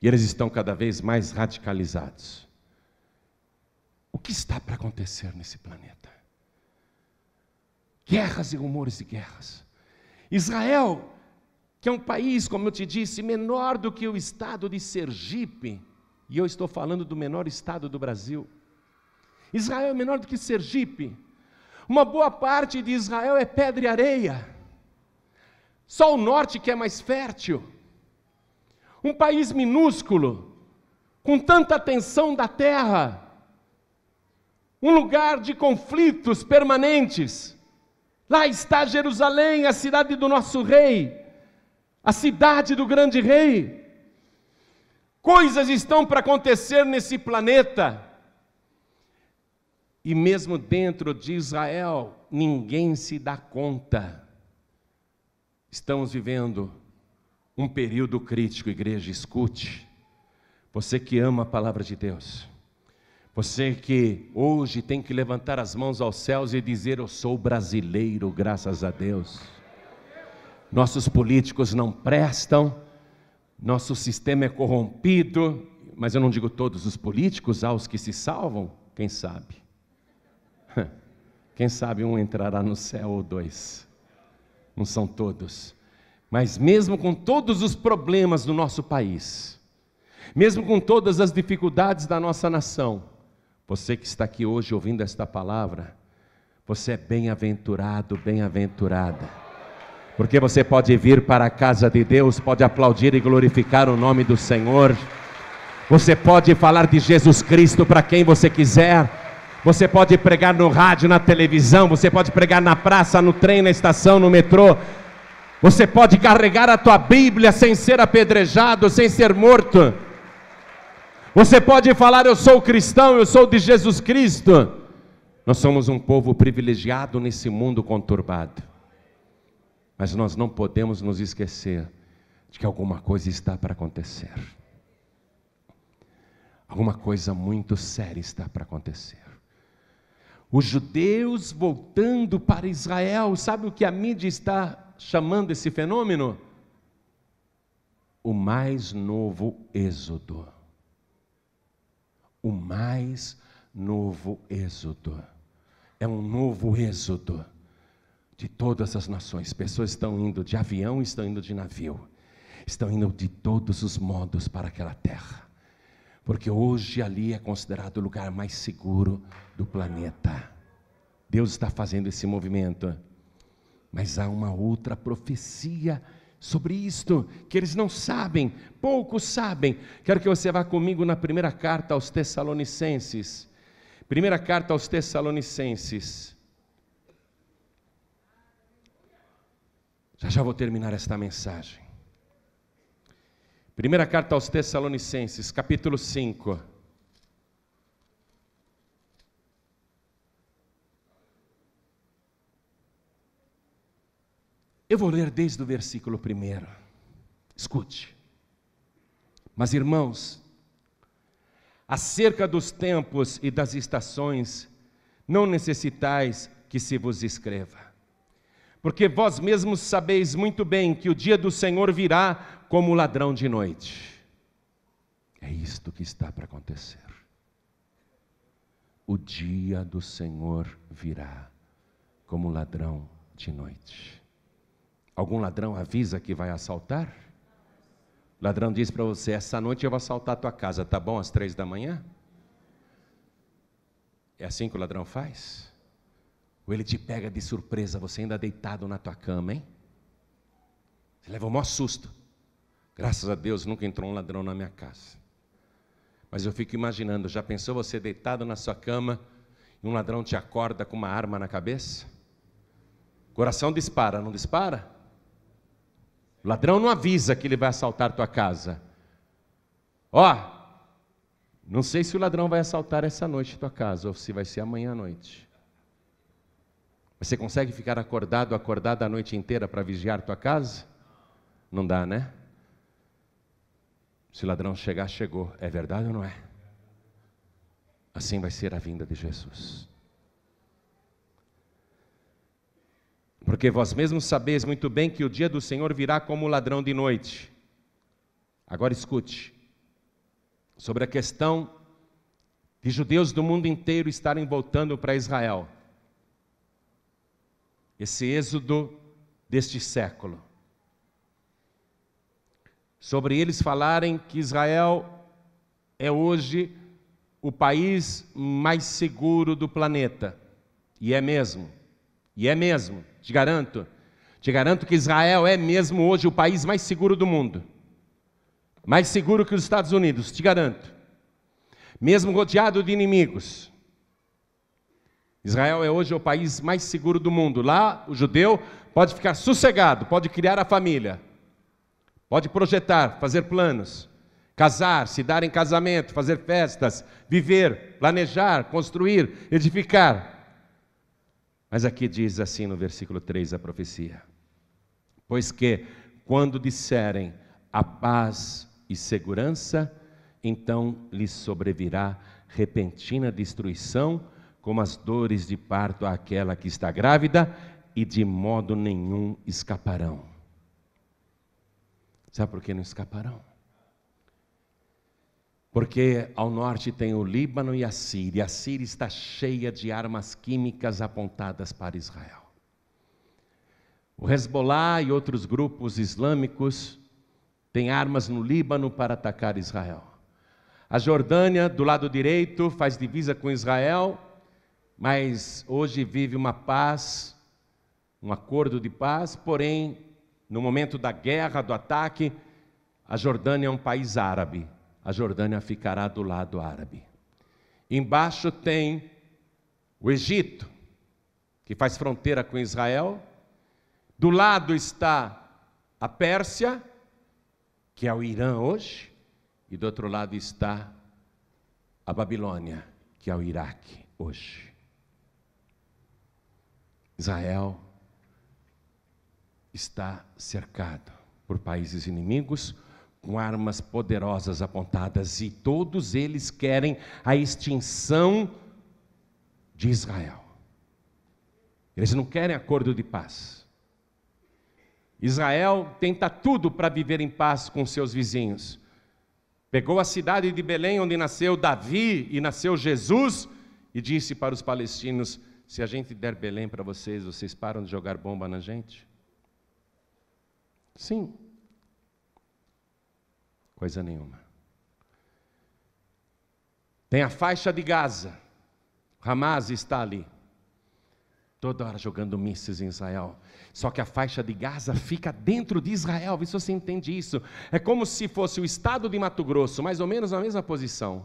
E eles estão cada vez mais radicalizados. O que está para acontecer nesse planeta? guerras e rumores de guerras. Israel, que é um país, como eu te disse, menor do que o estado de Sergipe, e eu estou falando do menor estado do Brasil. Israel é menor do que Sergipe. Uma boa parte de Israel é pedra e areia. Só o norte que é mais fértil. Um país minúsculo, com tanta tensão da terra. Um lugar de conflitos permanentes Lá está Jerusalém, a cidade do nosso rei, a cidade do grande rei. Coisas estão para acontecer nesse planeta. E mesmo dentro de Israel, ninguém se dá conta. Estamos vivendo um período crítico, igreja, escute. Você que ama a palavra de Deus. Você que hoje tem que levantar as mãos aos céus e dizer: Eu sou brasileiro, graças a Deus. Nossos políticos não prestam, nosso sistema é corrompido, mas eu não digo todos os políticos, aos que se salvam, quem sabe? Quem sabe um entrará no céu ou dois, não são todos. Mas mesmo com todos os problemas do nosso país, mesmo com todas as dificuldades da nossa nação, você que está aqui hoje ouvindo esta palavra, você é bem-aventurado, bem-aventurada. Porque você pode vir para a casa de Deus, pode aplaudir e glorificar o nome do Senhor. Você pode falar de Jesus Cristo para quem você quiser. Você pode pregar no rádio, na televisão, você pode pregar na praça, no trem, na estação, no metrô. Você pode carregar a tua Bíblia sem ser apedrejado, sem ser morto. Você pode falar: Eu sou cristão, eu sou de Jesus Cristo. Nós somos um povo privilegiado nesse mundo conturbado. Mas nós não podemos nos esquecer de que alguma coisa está para acontecer. Alguma coisa muito séria está para acontecer. Os judeus voltando para Israel, sabe o que a mídia está chamando esse fenômeno? O mais novo êxodo o mais novo êxodo. É um novo êxodo de todas as nações. Pessoas estão indo de avião, estão indo de navio, estão indo de todos os modos para aquela terra. Porque hoje ali é considerado o lugar mais seguro do planeta. Deus está fazendo esse movimento. Mas há uma outra profecia sobre isto que eles não sabem, poucos sabem. Quero que você vá comigo na primeira carta aos Tessalonicenses. Primeira carta aos Tessalonicenses. Já já vou terminar esta mensagem. Primeira carta aos Tessalonicenses, capítulo 5. Eu vou ler desde o versículo primeiro. Escute. Mas irmãos, acerca dos tempos e das estações, não necessitais que se vos escreva. Porque vós mesmos sabeis muito bem que o dia do Senhor virá como ladrão de noite. É isto que está para acontecer. O dia do Senhor virá como ladrão de noite. Algum ladrão avisa que vai assaltar? O ladrão diz para você: essa noite eu vou assaltar a tua casa, tá bom? Às três da manhã? É assim que o ladrão faz? Ou ele te pega de surpresa, você ainda deitado na tua cama, hein? Você leva o maior susto. Graças a Deus nunca entrou um ladrão na minha casa. Mas eu fico imaginando, já pensou você deitado na sua cama e um ladrão te acorda com uma arma na cabeça? Coração dispara, não dispara? O ladrão não avisa que ele vai assaltar tua casa. Ó, oh, não sei se o ladrão vai assaltar essa noite tua casa ou se vai ser amanhã à noite. Mas você consegue ficar acordado, acordado a noite inteira para vigiar tua casa? Não dá, né? Se o ladrão chegar, chegou. É verdade ou não é? Assim vai ser a vinda de Jesus. Porque vós mesmos sabeis muito bem que o dia do Senhor virá como ladrão de noite. Agora escute. Sobre a questão de judeus do mundo inteiro estarem voltando para Israel. Esse êxodo deste século. Sobre eles falarem que Israel é hoje o país mais seguro do planeta. E é mesmo. E é mesmo. Te garanto. Te garanto que Israel é mesmo hoje o país mais seguro do mundo. Mais seguro que os Estados Unidos, te garanto. Mesmo rodeado de inimigos. Israel é hoje o país mais seguro do mundo. Lá, o judeu pode ficar sossegado, pode criar a família, pode projetar, fazer planos, casar, se dar em casamento, fazer festas, viver, planejar, construir, edificar. Mas aqui diz assim no versículo 3 a profecia: Pois que, quando disserem a paz e segurança, então lhes sobrevirá repentina destruição, como as dores de parto àquela que está grávida, e de modo nenhum escaparão. Sabe por que não escaparão? Porque ao norte tem o Líbano e a Síria. A Síria está cheia de armas químicas apontadas para Israel. O Hezbollah e outros grupos islâmicos têm armas no Líbano para atacar Israel. A Jordânia, do lado direito, faz divisa com Israel, mas hoje vive uma paz, um acordo de paz, porém, no momento da guerra, do ataque, a Jordânia é um país árabe a Jordânia ficará do lado árabe. Embaixo tem o Egito, que faz fronteira com Israel. Do lado está a Pérsia, que é o Irã hoje, e do outro lado está a Babilônia, que é o Iraque hoje. Israel está cercado por países inimigos com armas poderosas apontadas, e todos eles querem a extinção de Israel. Eles não querem acordo de paz. Israel tenta tudo para viver em paz com seus vizinhos. Pegou a cidade de Belém, onde nasceu Davi e nasceu Jesus, e disse para os palestinos: Se a gente der Belém para vocês, vocês param de jogar bomba na gente? Sim, Coisa nenhuma. Tem a faixa de Gaza. Hamas está ali. Toda hora jogando mísseis em Israel. Só que a faixa de Gaza fica dentro de Israel. Vê se você entende isso. É como se fosse o estado de Mato Grosso, mais ou menos na mesma posição.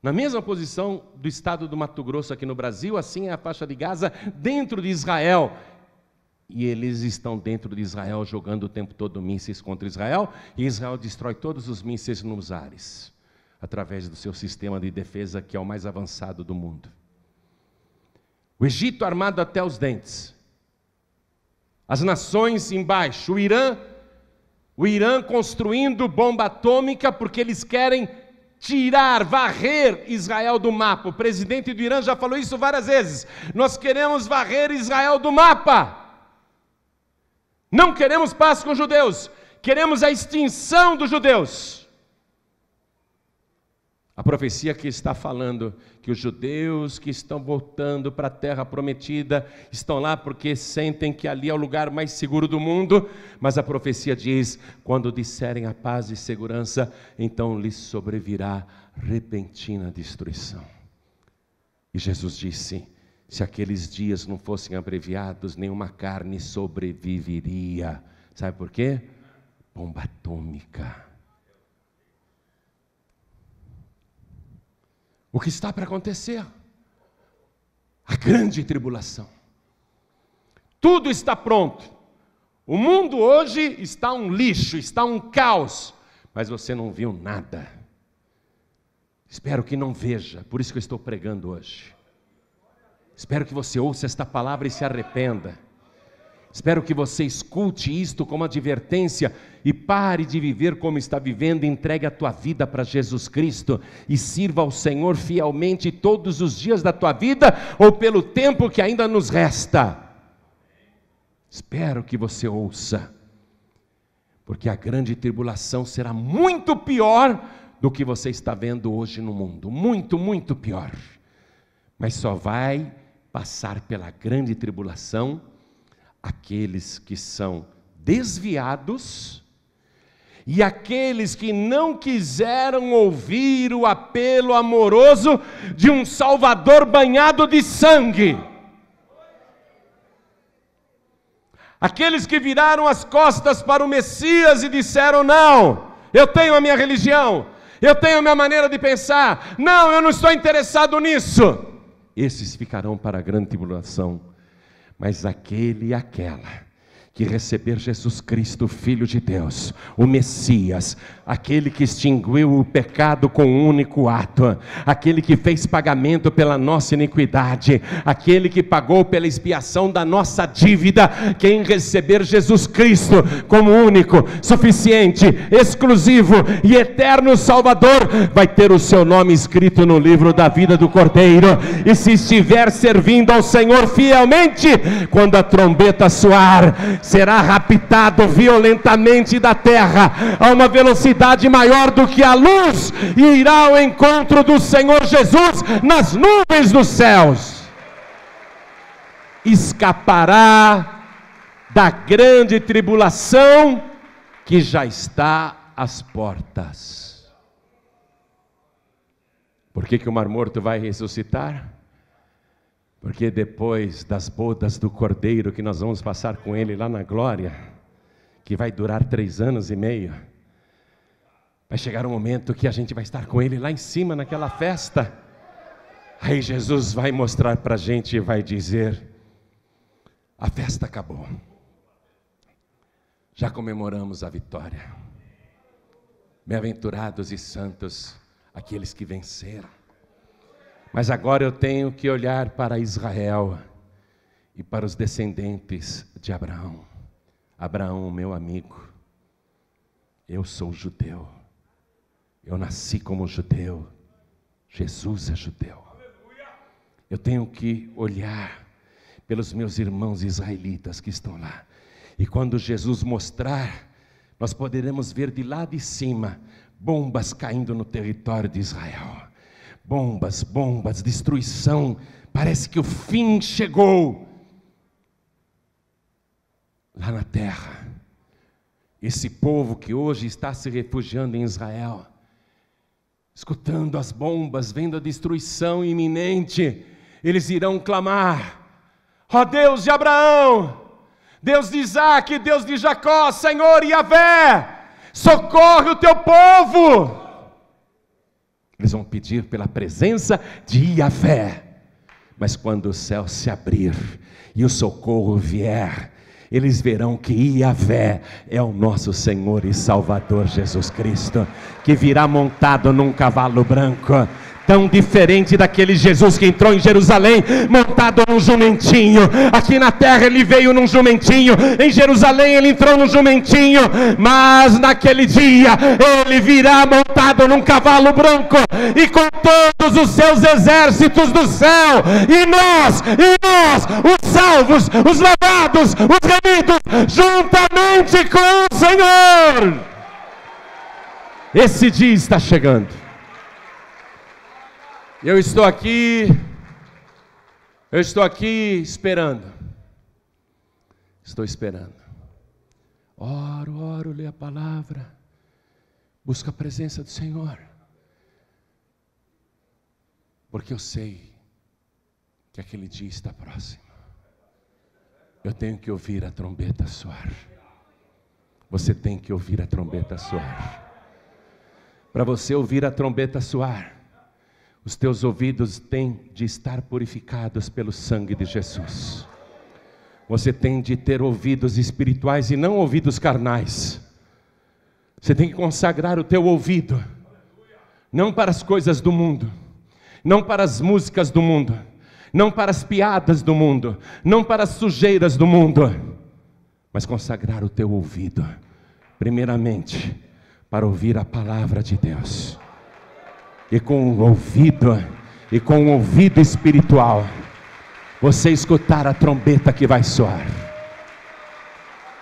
Na mesma posição do estado do Mato Grosso aqui no Brasil, assim é a faixa de Gaza dentro de Israel e eles estão dentro de Israel jogando o tempo todo mísseis contra Israel, e Israel destrói todos os mísseis nos ares, através do seu sistema de defesa que é o mais avançado do mundo. O Egito armado até os dentes. As nações embaixo, o Irã, o Irã construindo bomba atômica porque eles querem tirar, varrer Israel do mapa. O presidente do Irã já falou isso várias vezes. Nós queremos varrer Israel do mapa. Não queremos paz com os judeus, queremos a extinção dos judeus. A profecia que está falando que os judeus que estão voltando para a terra prometida estão lá porque sentem que ali é o lugar mais seguro do mundo, mas a profecia diz: quando disserem a paz e segurança, então lhes sobrevirá repentina destruição. E Jesus disse: se aqueles dias não fossem abreviados, nenhuma carne sobreviveria. Sabe por quê? Bomba atômica. O que está para acontecer? A grande tribulação. Tudo está pronto. O mundo hoje está um lixo, está um caos, mas você não viu nada. Espero que não veja, por isso que eu estou pregando hoje. Espero que você ouça esta palavra e se arrependa. Espero que você escute isto como advertência e pare de viver como está vivendo, entregue a tua vida para Jesus Cristo e sirva ao Senhor fielmente todos os dias da tua vida ou pelo tempo que ainda nos resta. Espero que você ouça, porque a grande tribulação será muito pior do que você está vendo hoje no mundo muito, muito pior. Mas só vai passar pela grande tribulação aqueles que são desviados e aqueles que não quiseram ouvir o apelo amoroso de um Salvador banhado de sangue. Aqueles que viraram as costas para o Messias e disseram: Não, eu tenho a minha religião, eu tenho a minha maneira de pensar, não, eu não estou interessado nisso esses ficarão para a grande tribulação, mas aquele e aquela que receber Jesus Cristo, Filho de Deus, o Messias, aquele que extinguiu o pecado com um único ato, aquele que fez pagamento pela nossa iniquidade, aquele que pagou pela expiação da nossa dívida. Quem receber Jesus Cristo como único, suficiente, exclusivo e eterno Salvador, vai ter o seu nome escrito no livro da vida do Cordeiro. E se estiver servindo ao Senhor fielmente, quando a trombeta soar, será raptado violentamente da terra a uma velocidade maior do que a luz e irá ao encontro do Senhor Jesus nas nuvens dos céus. Escapará da grande tribulação que já está às portas. Por que, que o Mar Morto vai ressuscitar? Porque depois das bodas do Cordeiro, que nós vamos passar com ele lá na glória, que vai durar três anos e meio, vai chegar o um momento que a gente vai estar com ele lá em cima naquela festa. Aí Jesus vai mostrar para a gente e vai dizer: a festa acabou, já comemoramos a vitória. Bem-aventurados e santos aqueles que venceram. Mas agora eu tenho que olhar para Israel e para os descendentes de Abraão. Abraão, meu amigo, eu sou judeu. Eu nasci como judeu. Jesus é judeu. Eu tenho que olhar pelos meus irmãos israelitas que estão lá. E quando Jesus mostrar, nós poderemos ver de lá de cima bombas caindo no território de Israel bombas, bombas, destruição, parece que o fim chegou. Lá na terra, esse povo que hoje está se refugiando em Israel, escutando as bombas, vendo a destruição iminente, eles irão clamar: Ó oh Deus de Abraão, Deus de Isaac, Deus de Jacó, Senhor e Yahvé, socorre o teu povo. Eles vão pedir pela presença de Iavé. Mas quando o céu se abrir e o socorro vier, eles verão que Iavé é o nosso Senhor e Salvador Jesus Cristo, que virá montado num cavalo branco tão diferente daquele Jesus que entrou em Jerusalém montado num jumentinho. Aqui na terra ele veio num jumentinho, em Jerusalém ele entrou num jumentinho, mas naquele dia ele virá montado num cavalo branco e com todos os seus exércitos do céu. E nós, e nós, os salvos, os lavados, os remidos, juntamente com o Senhor. Esse dia está chegando. Eu estou aqui, eu estou aqui esperando. Estou esperando. Oro, oro, lê a palavra. Busca a presença do Senhor. Porque eu sei que aquele dia está próximo. Eu tenho que ouvir a trombeta soar. Você tem que ouvir a trombeta soar. Para você ouvir a trombeta soar, os teus ouvidos têm de estar purificados pelo sangue de Jesus. Você tem de ter ouvidos espirituais e não ouvidos carnais. Você tem que consagrar o teu ouvido, não para as coisas do mundo, não para as músicas do mundo, não para as piadas do mundo, não para as sujeiras do mundo, mas consagrar o teu ouvido, primeiramente, para ouvir a palavra de Deus e com o ouvido, e com o ouvido espiritual, você escutar a trombeta que vai soar.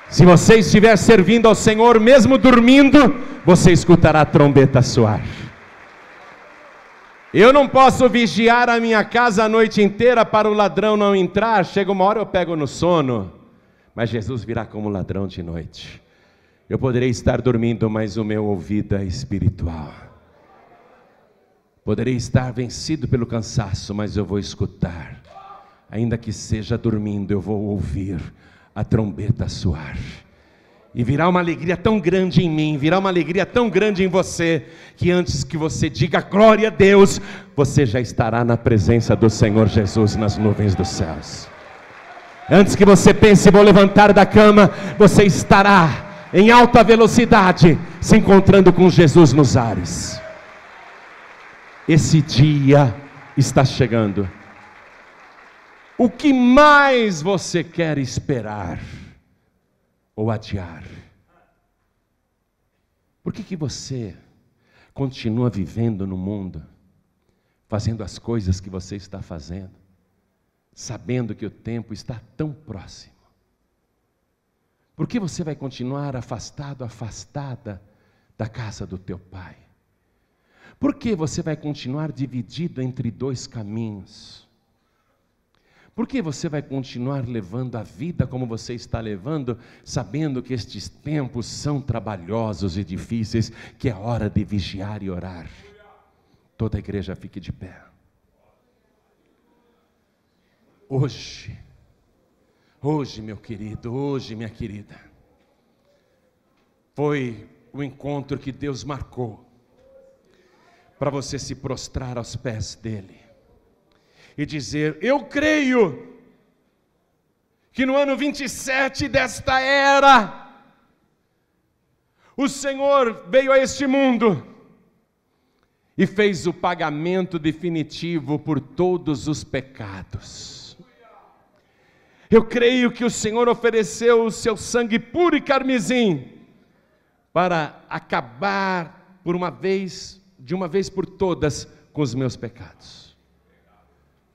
Se você estiver servindo ao Senhor, mesmo dormindo, você escutará a trombeta soar. Eu não posso vigiar a minha casa a noite inteira para o ladrão não entrar. Chega uma hora eu pego no sono, mas Jesus virá como ladrão de noite. Eu poderei estar dormindo, mas o meu ouvido é espiritual. Poderei estar vencido pelo cansaço, mas eu vou escutar. Ainda que seja dormindo, eu vou ouvir a trombeta soar. E virá uma alegria tão grande em mim, virá uma alegria tão grande em você, que antes que você diga glória a Deus, você já estará na presença do Senhor Jesus nas nuvens dos céus. Antes que você pense, vou levantar da cama, você estará em alta velocidade se encontrando com Jesus nos ares. Esse dia está chegando. O que mais você quer esperar ou adiar? Por que, que você continua vivendo no mundo, fazendo as coisas que você está fazendo, sabendo que o tempo está tão próximo? Por que você vai continuar afastado, afastada da casa do teu pai? Por que você vai continuar dividido entre dois caminhos? Por que você vai continuar levando a vida como você está levando, sabendo que estes tempos são trabalhosos e difíceis, que é hora de vigiar e orar? Toda a igreja fique de pé. Hoje, hoje, meu querido, hoje, minha querida, foi o encontro que Deus marcou para você se prostrar aos pés dele e dizer: Eu creio que no ano 27 desta era, o Senhor veio a este mundo e fez o pagamento definitivo por todos os pecados. Eu creio que o Senhor ofereceu o seu sangue puro e carmesim para acabar por uma vez de uma vez por todas com os meus pecados,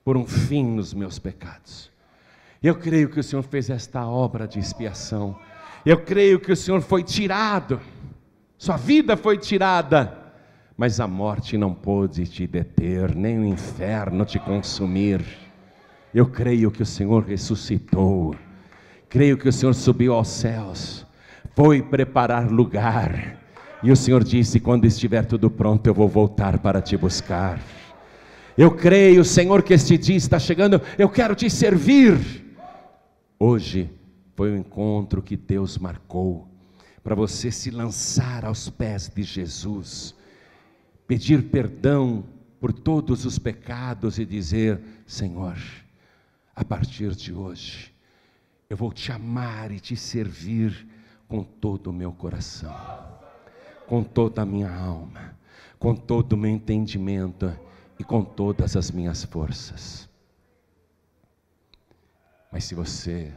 por um fim nos meus pecados. Eu creio que o Senhor fez esta obra de expiação. Eu creio que o Senhor foi tirado, sua vida foi tirada, mas a morte não pôde te deter, nem o inferno te consumir. Eu creio que o Senhor ressuscitou, creio que o Senhor subiu aos céus, foi preparar lugar e o Senhor disse: Quando estiver tudo pronto, eu vou voltar para te buscar. Eu creio, Senhor, que este dia está chegando, eu quero te servir. Hoje foi um encontro que Deus marcou para você se lançar aos pés de Jesus, pedir perdão por todos os pecados e dizer: Senhor, a partir de hoje, eu vou te amar e te servir com todo o meu coração com toda a minha alma, com todo o meu entendimento e com todas as minhas forças. Mas se você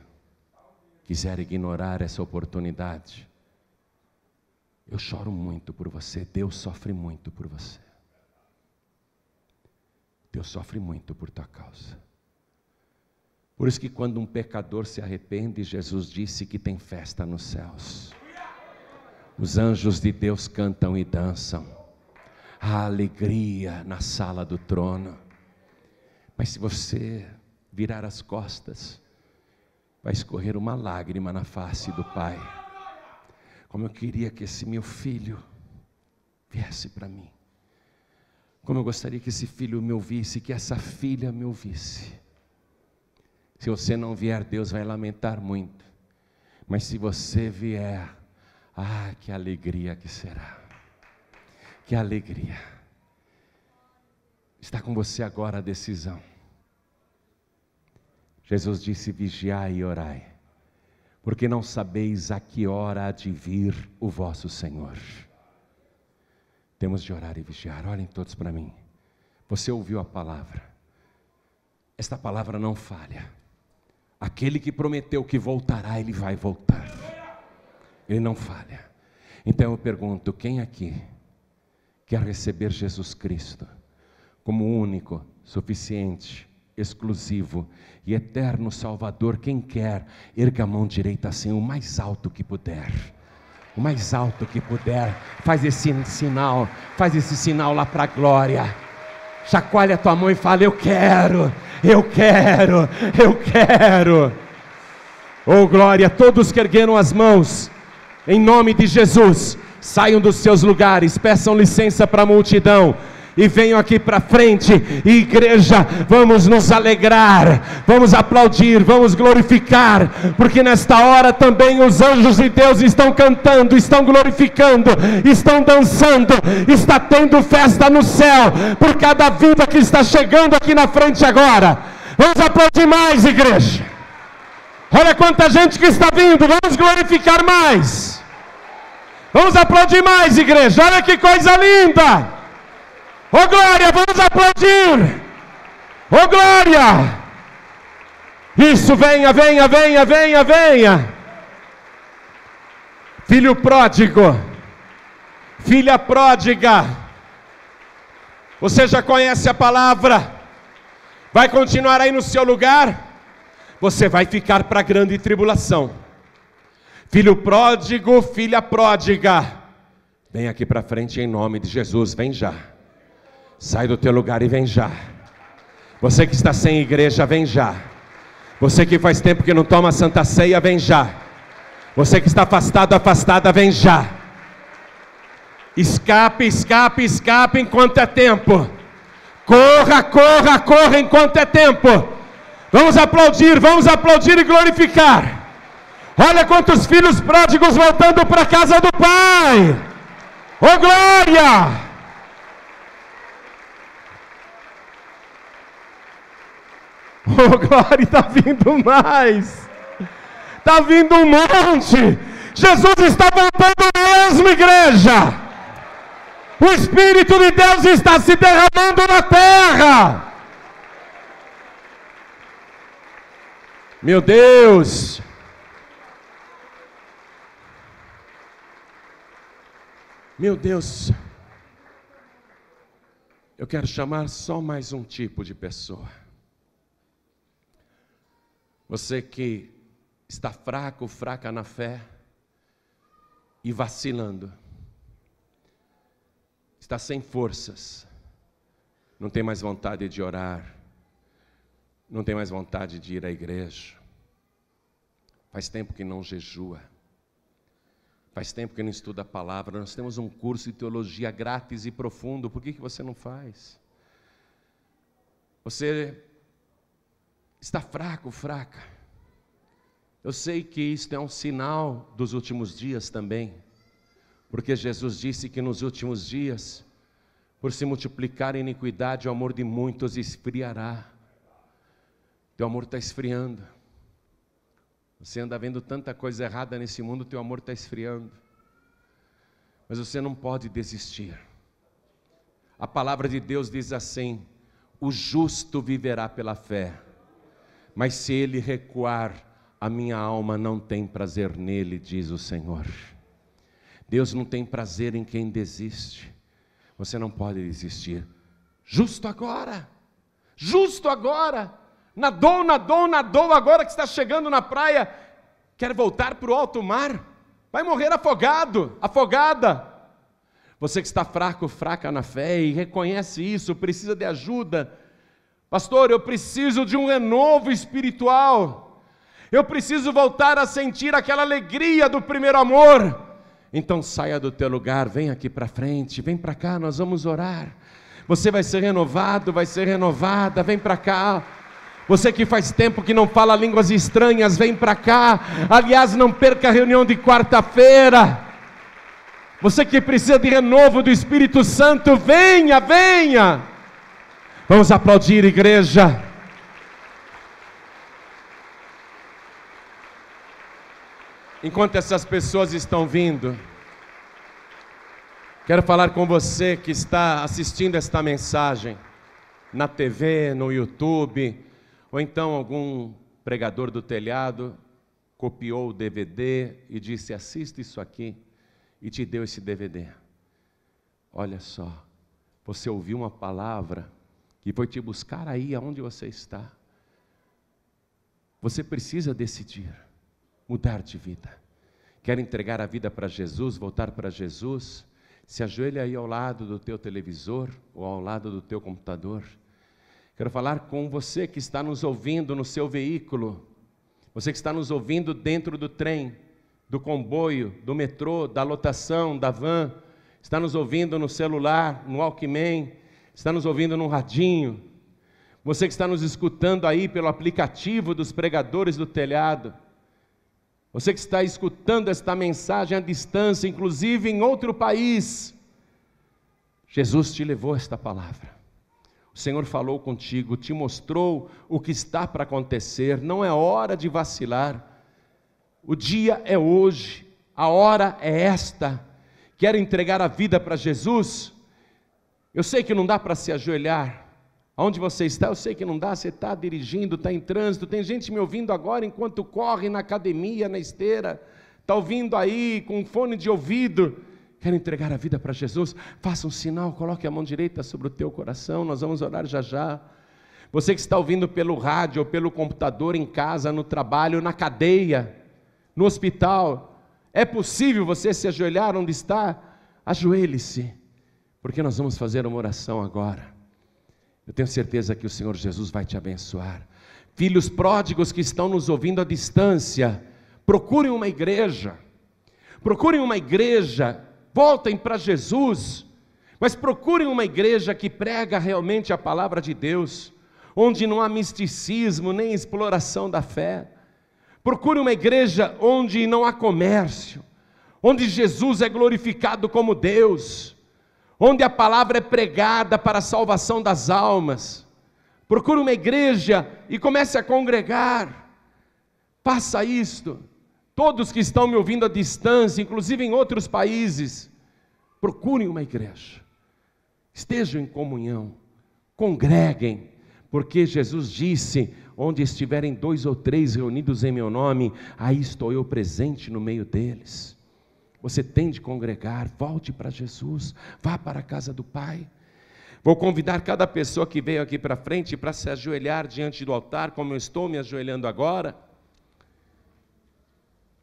quiser ignorar essa oportunidade, eu choro muito por você, Deus sofre muito por você. Deus sofre muito por tua causa. Por isso que quando um pecador se arrepende, Jesus disse que tem festa nos céus. Os anjos de Deus cantam e dançam. Há alegria na sala do trono. Mas se você virar as costas, vai escorrer uma lágrima na face do Pai. Como eu queria que esse meu filho viesse para mim. Como eu gostaria que esse filho me ouvisse, que essa filha me ouvisse. Se você não vier, Deus vai lamentar muito. Mas se você vier, ah, que alegria que será! Que alegria! Está com você agora a decisão. Jesus disse: vigiai e orai, porque não sabeis a que hora há de vir o vosso Senhor. Temos de orar e vigiar. Olhem todos para mim. Você ouviu a palavra. Esta palavra não falha. Aquele que prometeu que voltará, ele vai voltar. Ele não falha. Então eu pergunto: quem aqui quer receber Jesus Cristo como único, suficiente, exclusivo e eterno Salvador? Quem quer, erga a mão direita assim, o mais alto que puder. O mais alto que puder, faz esse sinal, faz esse sinal lá para a glória chacoalha a tua mão e fala: Eu quero, eu quero, eu quero. Oh glória, todos que ergueram as mãos em nome de Jesus. Saiam dos seus lugares, peçam licença para a multidão e venham aqui para frente. E igreja, vamos nos alegrar, vamos aplaudir, vamos glorificar, porque nesta hora também os anjos de Deus estão cantando, estão glorificando, estão dançando, está tendo festa no céu por cada vida que está chegando aqui na frente agora. Vamos aplaudir mais, igreja. Olha quanta gente que está vindo, vamos glorificar mais. Vamos aplaudir mais, igreja. Olha que coisa linda. Ô oh, glória, vamos aplaudir. Ô oh, glória. Isso, venha, venha, venha, venha, venha. Filho pródigo. Filha pródiga. Você já conhece a palavra. Vai continuar aí no seu lugar. Você vai ficar para a grande tribulação. Filho pródigo, filha pródiga, vem aqui para frente em nome de Jesus, vem já. Sai do teu lugar e vem já. Você que está sem igreja, vem já. Você que faz tempo que não toma santa ceia, vem já. Você que está afastado, afastada, vem já. Escape, escape, escape enquanto é tempo. Corra, corra, corra enquanto é tempo. Vamos aplaudir, vamos aplaudir e glorificar. Olha quantos filhos pródigos voltando para a casa do Pai. Ô oh, glória! Ô oh, glória, está vindo mais. Está vindo um monte. Jesus está voltando mesmo, igreja. O Espírito de Deus está se derramando na terra. Meu Deus. Meu Deus, eu quero chamar só mais um tipo de pessoa. Você que está fraco, fraca na fé e vacilando, está sem forças, não tem mais vontade de orar, não tem mais vontade de ir à igreja, faz tempo que não jejua Faz tempo que não estuda a palavra. Nós temos um curso de teologia grátis e profundo. Por que, que você não faz? Você está fraco, fraca. Eu sei que isto é um sinal dos últimos dias também, porque Jesus disse que nos últimos dias, por se multiplicar a iniquidade, o amor de muitos esfriará. Teu amor está esfriando. Você anda vendo tanta coisa errada nesse mundo, teu amor está esfriando. Mas você não pode desistir. A palavra de Deus diz assim: o justo viverá pela fé, mas se ele recuar, a minha alma não tem prazer nele, diz o Senhor. Deus não tem prazer em quem desiste. Você não pode desistir. Justo agora, justo agora. Nadou, nadou, nadou, agora que está chegando na praia, quer voltar para o alto mar, vai morrer afogado, afogada. Você que está fraco, fraca na fé e reconhece isso, precisa de ajuda. Pastor, eu preciso de um renovo espiritual. Eu preciso voltar a sentir aquela alegria do primeiro amor. Então saia do teu lugar, vem aqui para frente, vem para cá, nós vamos orar. Você vai ser renovado, vai ser renovada, vem para cá. Você que faz tempo que não fala línguas estranhas, vem para cá. Aliás, não perca a reunião de quarta-feira. Você que precisa de renovo do Espírito Santo, venha, venha. Vamos aplaudir, igreja. Enquanto essas pessoas estão vindo, quero falar com você que está assistindo esta mensagem na TV, no YouTube ou então algum pregador do telhado copiou o DVD e disse: assista isso aqui, e te deu esse DVD. Olha só, você ouviu uma palavra que foi te buscar aí aonde você está. Você precisa decidir, mudar de vida. Quer entregar a vida para Jesus, voltar para Jesus? Se ajoelha aí ao lado do teu televisor ou ao lado do teu computador Quero falar com você que está nos ouvindo no seu veículo, você que está nos ouvindo dentro do trem, do comboio, do metrô, da lotação, da van, está nos ouvindo no celular, no Walkman, está nos ouvindo no radinho, você que está nos escutando aí pelo aplicativo dos pregadores do telhado, você que está escutando esta mensagem à distância, inclusive em outro país, Jesus te levou esta palavra. O Senhor falou contigo, te mostrou o que está para acontecer, não é hora de vacilar. O dia é hoje, a hora é esta. Quero entregar a vida para Jesus. Eu sei que não dá para se ajoelhar. Onde você está, eu sei que não dá. Você está dirigindo, está em trânsito. Tem gente me ouvindo agora enquanto corre na academia, na esteira. Está ouvindo aí com fone de ouvido quer entregar a vida para Jesus, faça um sinal, coloque a mão direita sobre o teu coração, nós vamos orar já já. Você que está ouvindo pelo rádio ou pelo computador, em casa, no trabalho, na cadeia, no hospital, é possível você se ajoelhar onde está? Ajoelhe-se, porque nós vamos fazer uma oração agora. Eu tenho certeza que o Senhor Jesus vai te abençoar. Filhos pródigos que estão nos ouvindo à distância, procurem uma igreja, procurem uma igreja voltem para Jesus, mas procurem uma igreja que prega realmente a palavra de Deus, onde não há misticismo nem exploração da fé. Procure uma igreja onde não há comércio, onde Jesus é glorificado como Deus, onde a palavra é pregada para a salvação das almas. Procure uma igreja e comece a congregar. Faça isto. Todos que estão me ouvindo à distância, inclusive em outros países, procurem uma igreja. Estejam em comunhão, congreguem, porque Jesus disse: onde estiverem dois ou três reunidos em meu nome, aí estou eu presente no meio deles. Você tem de congregar, volte para Jesus, vá para a casa do Pai. Vou convidar cada pessoa que veio aqui para frente para se ajoelhar diante do altar, como eu estou me ajoelhando agora.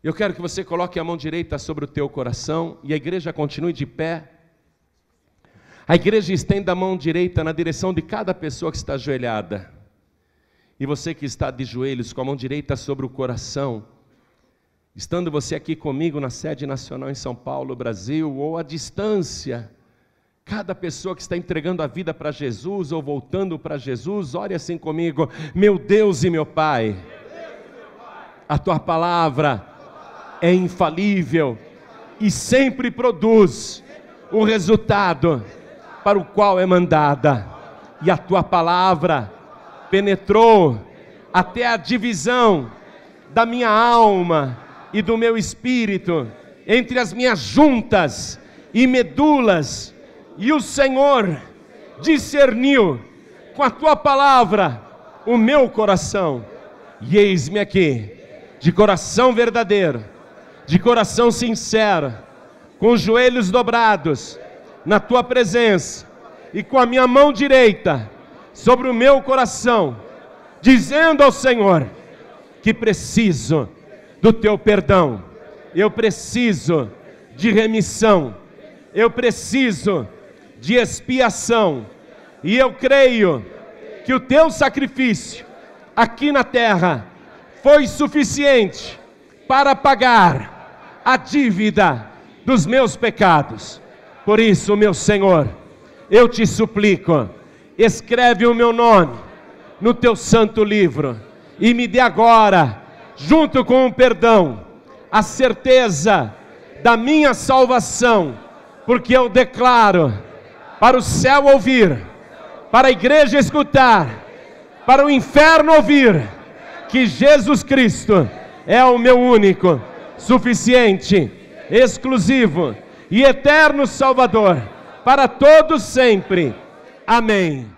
Eu quero que você coloque a mão direita sobre o teu coração e a igreja continue de pé. A igreja estenda a mão direita na direção de cada pessoa que está ajoelhada. E você que está de joelhos com a mão direita sobre o coração, estando você aqui comigo na sede nacional em São Paulo, Brasil, ou à distância, Cada pessoa que está entregando a vida para Jesus ou voltando para Jesus, ore assim comigo: Meu Deus e meu Pai, a tua palavra é infalível e sempre produz o resultado para o qual é mandada. E a tua palavra penetrou até a divisão da minha alma e do meu espírito, entre as minhas juntas e medulas, e o Senhor discerniu com a tua palavra o meu coração, e eis-me aqui, de coração verdadeiro de coração sincero, com os joelhos dobrados na tua presença e com a minha mão direita sobre o meu coração, dizendo ao Senhor que preciso do teu perdão, eu preciso de remissão, eu preciso de expiação, e eu creio que o teu sacrifício aqui na terra foi suficiente para pagar a dívida dos meus pecados. Por isso, meu Senhor, eu te suplico, escreve o meu nome no teu santo livro e me dê agora, junto com o perdão, a certeza da minha salvação, porque eu declaro para o céu ouvir, para a igreja escutar, para o inferno ouvir, que Jesus Cristo é o meu único suficiente, exclusivo e eterno Salvador para todos sempre. Amém.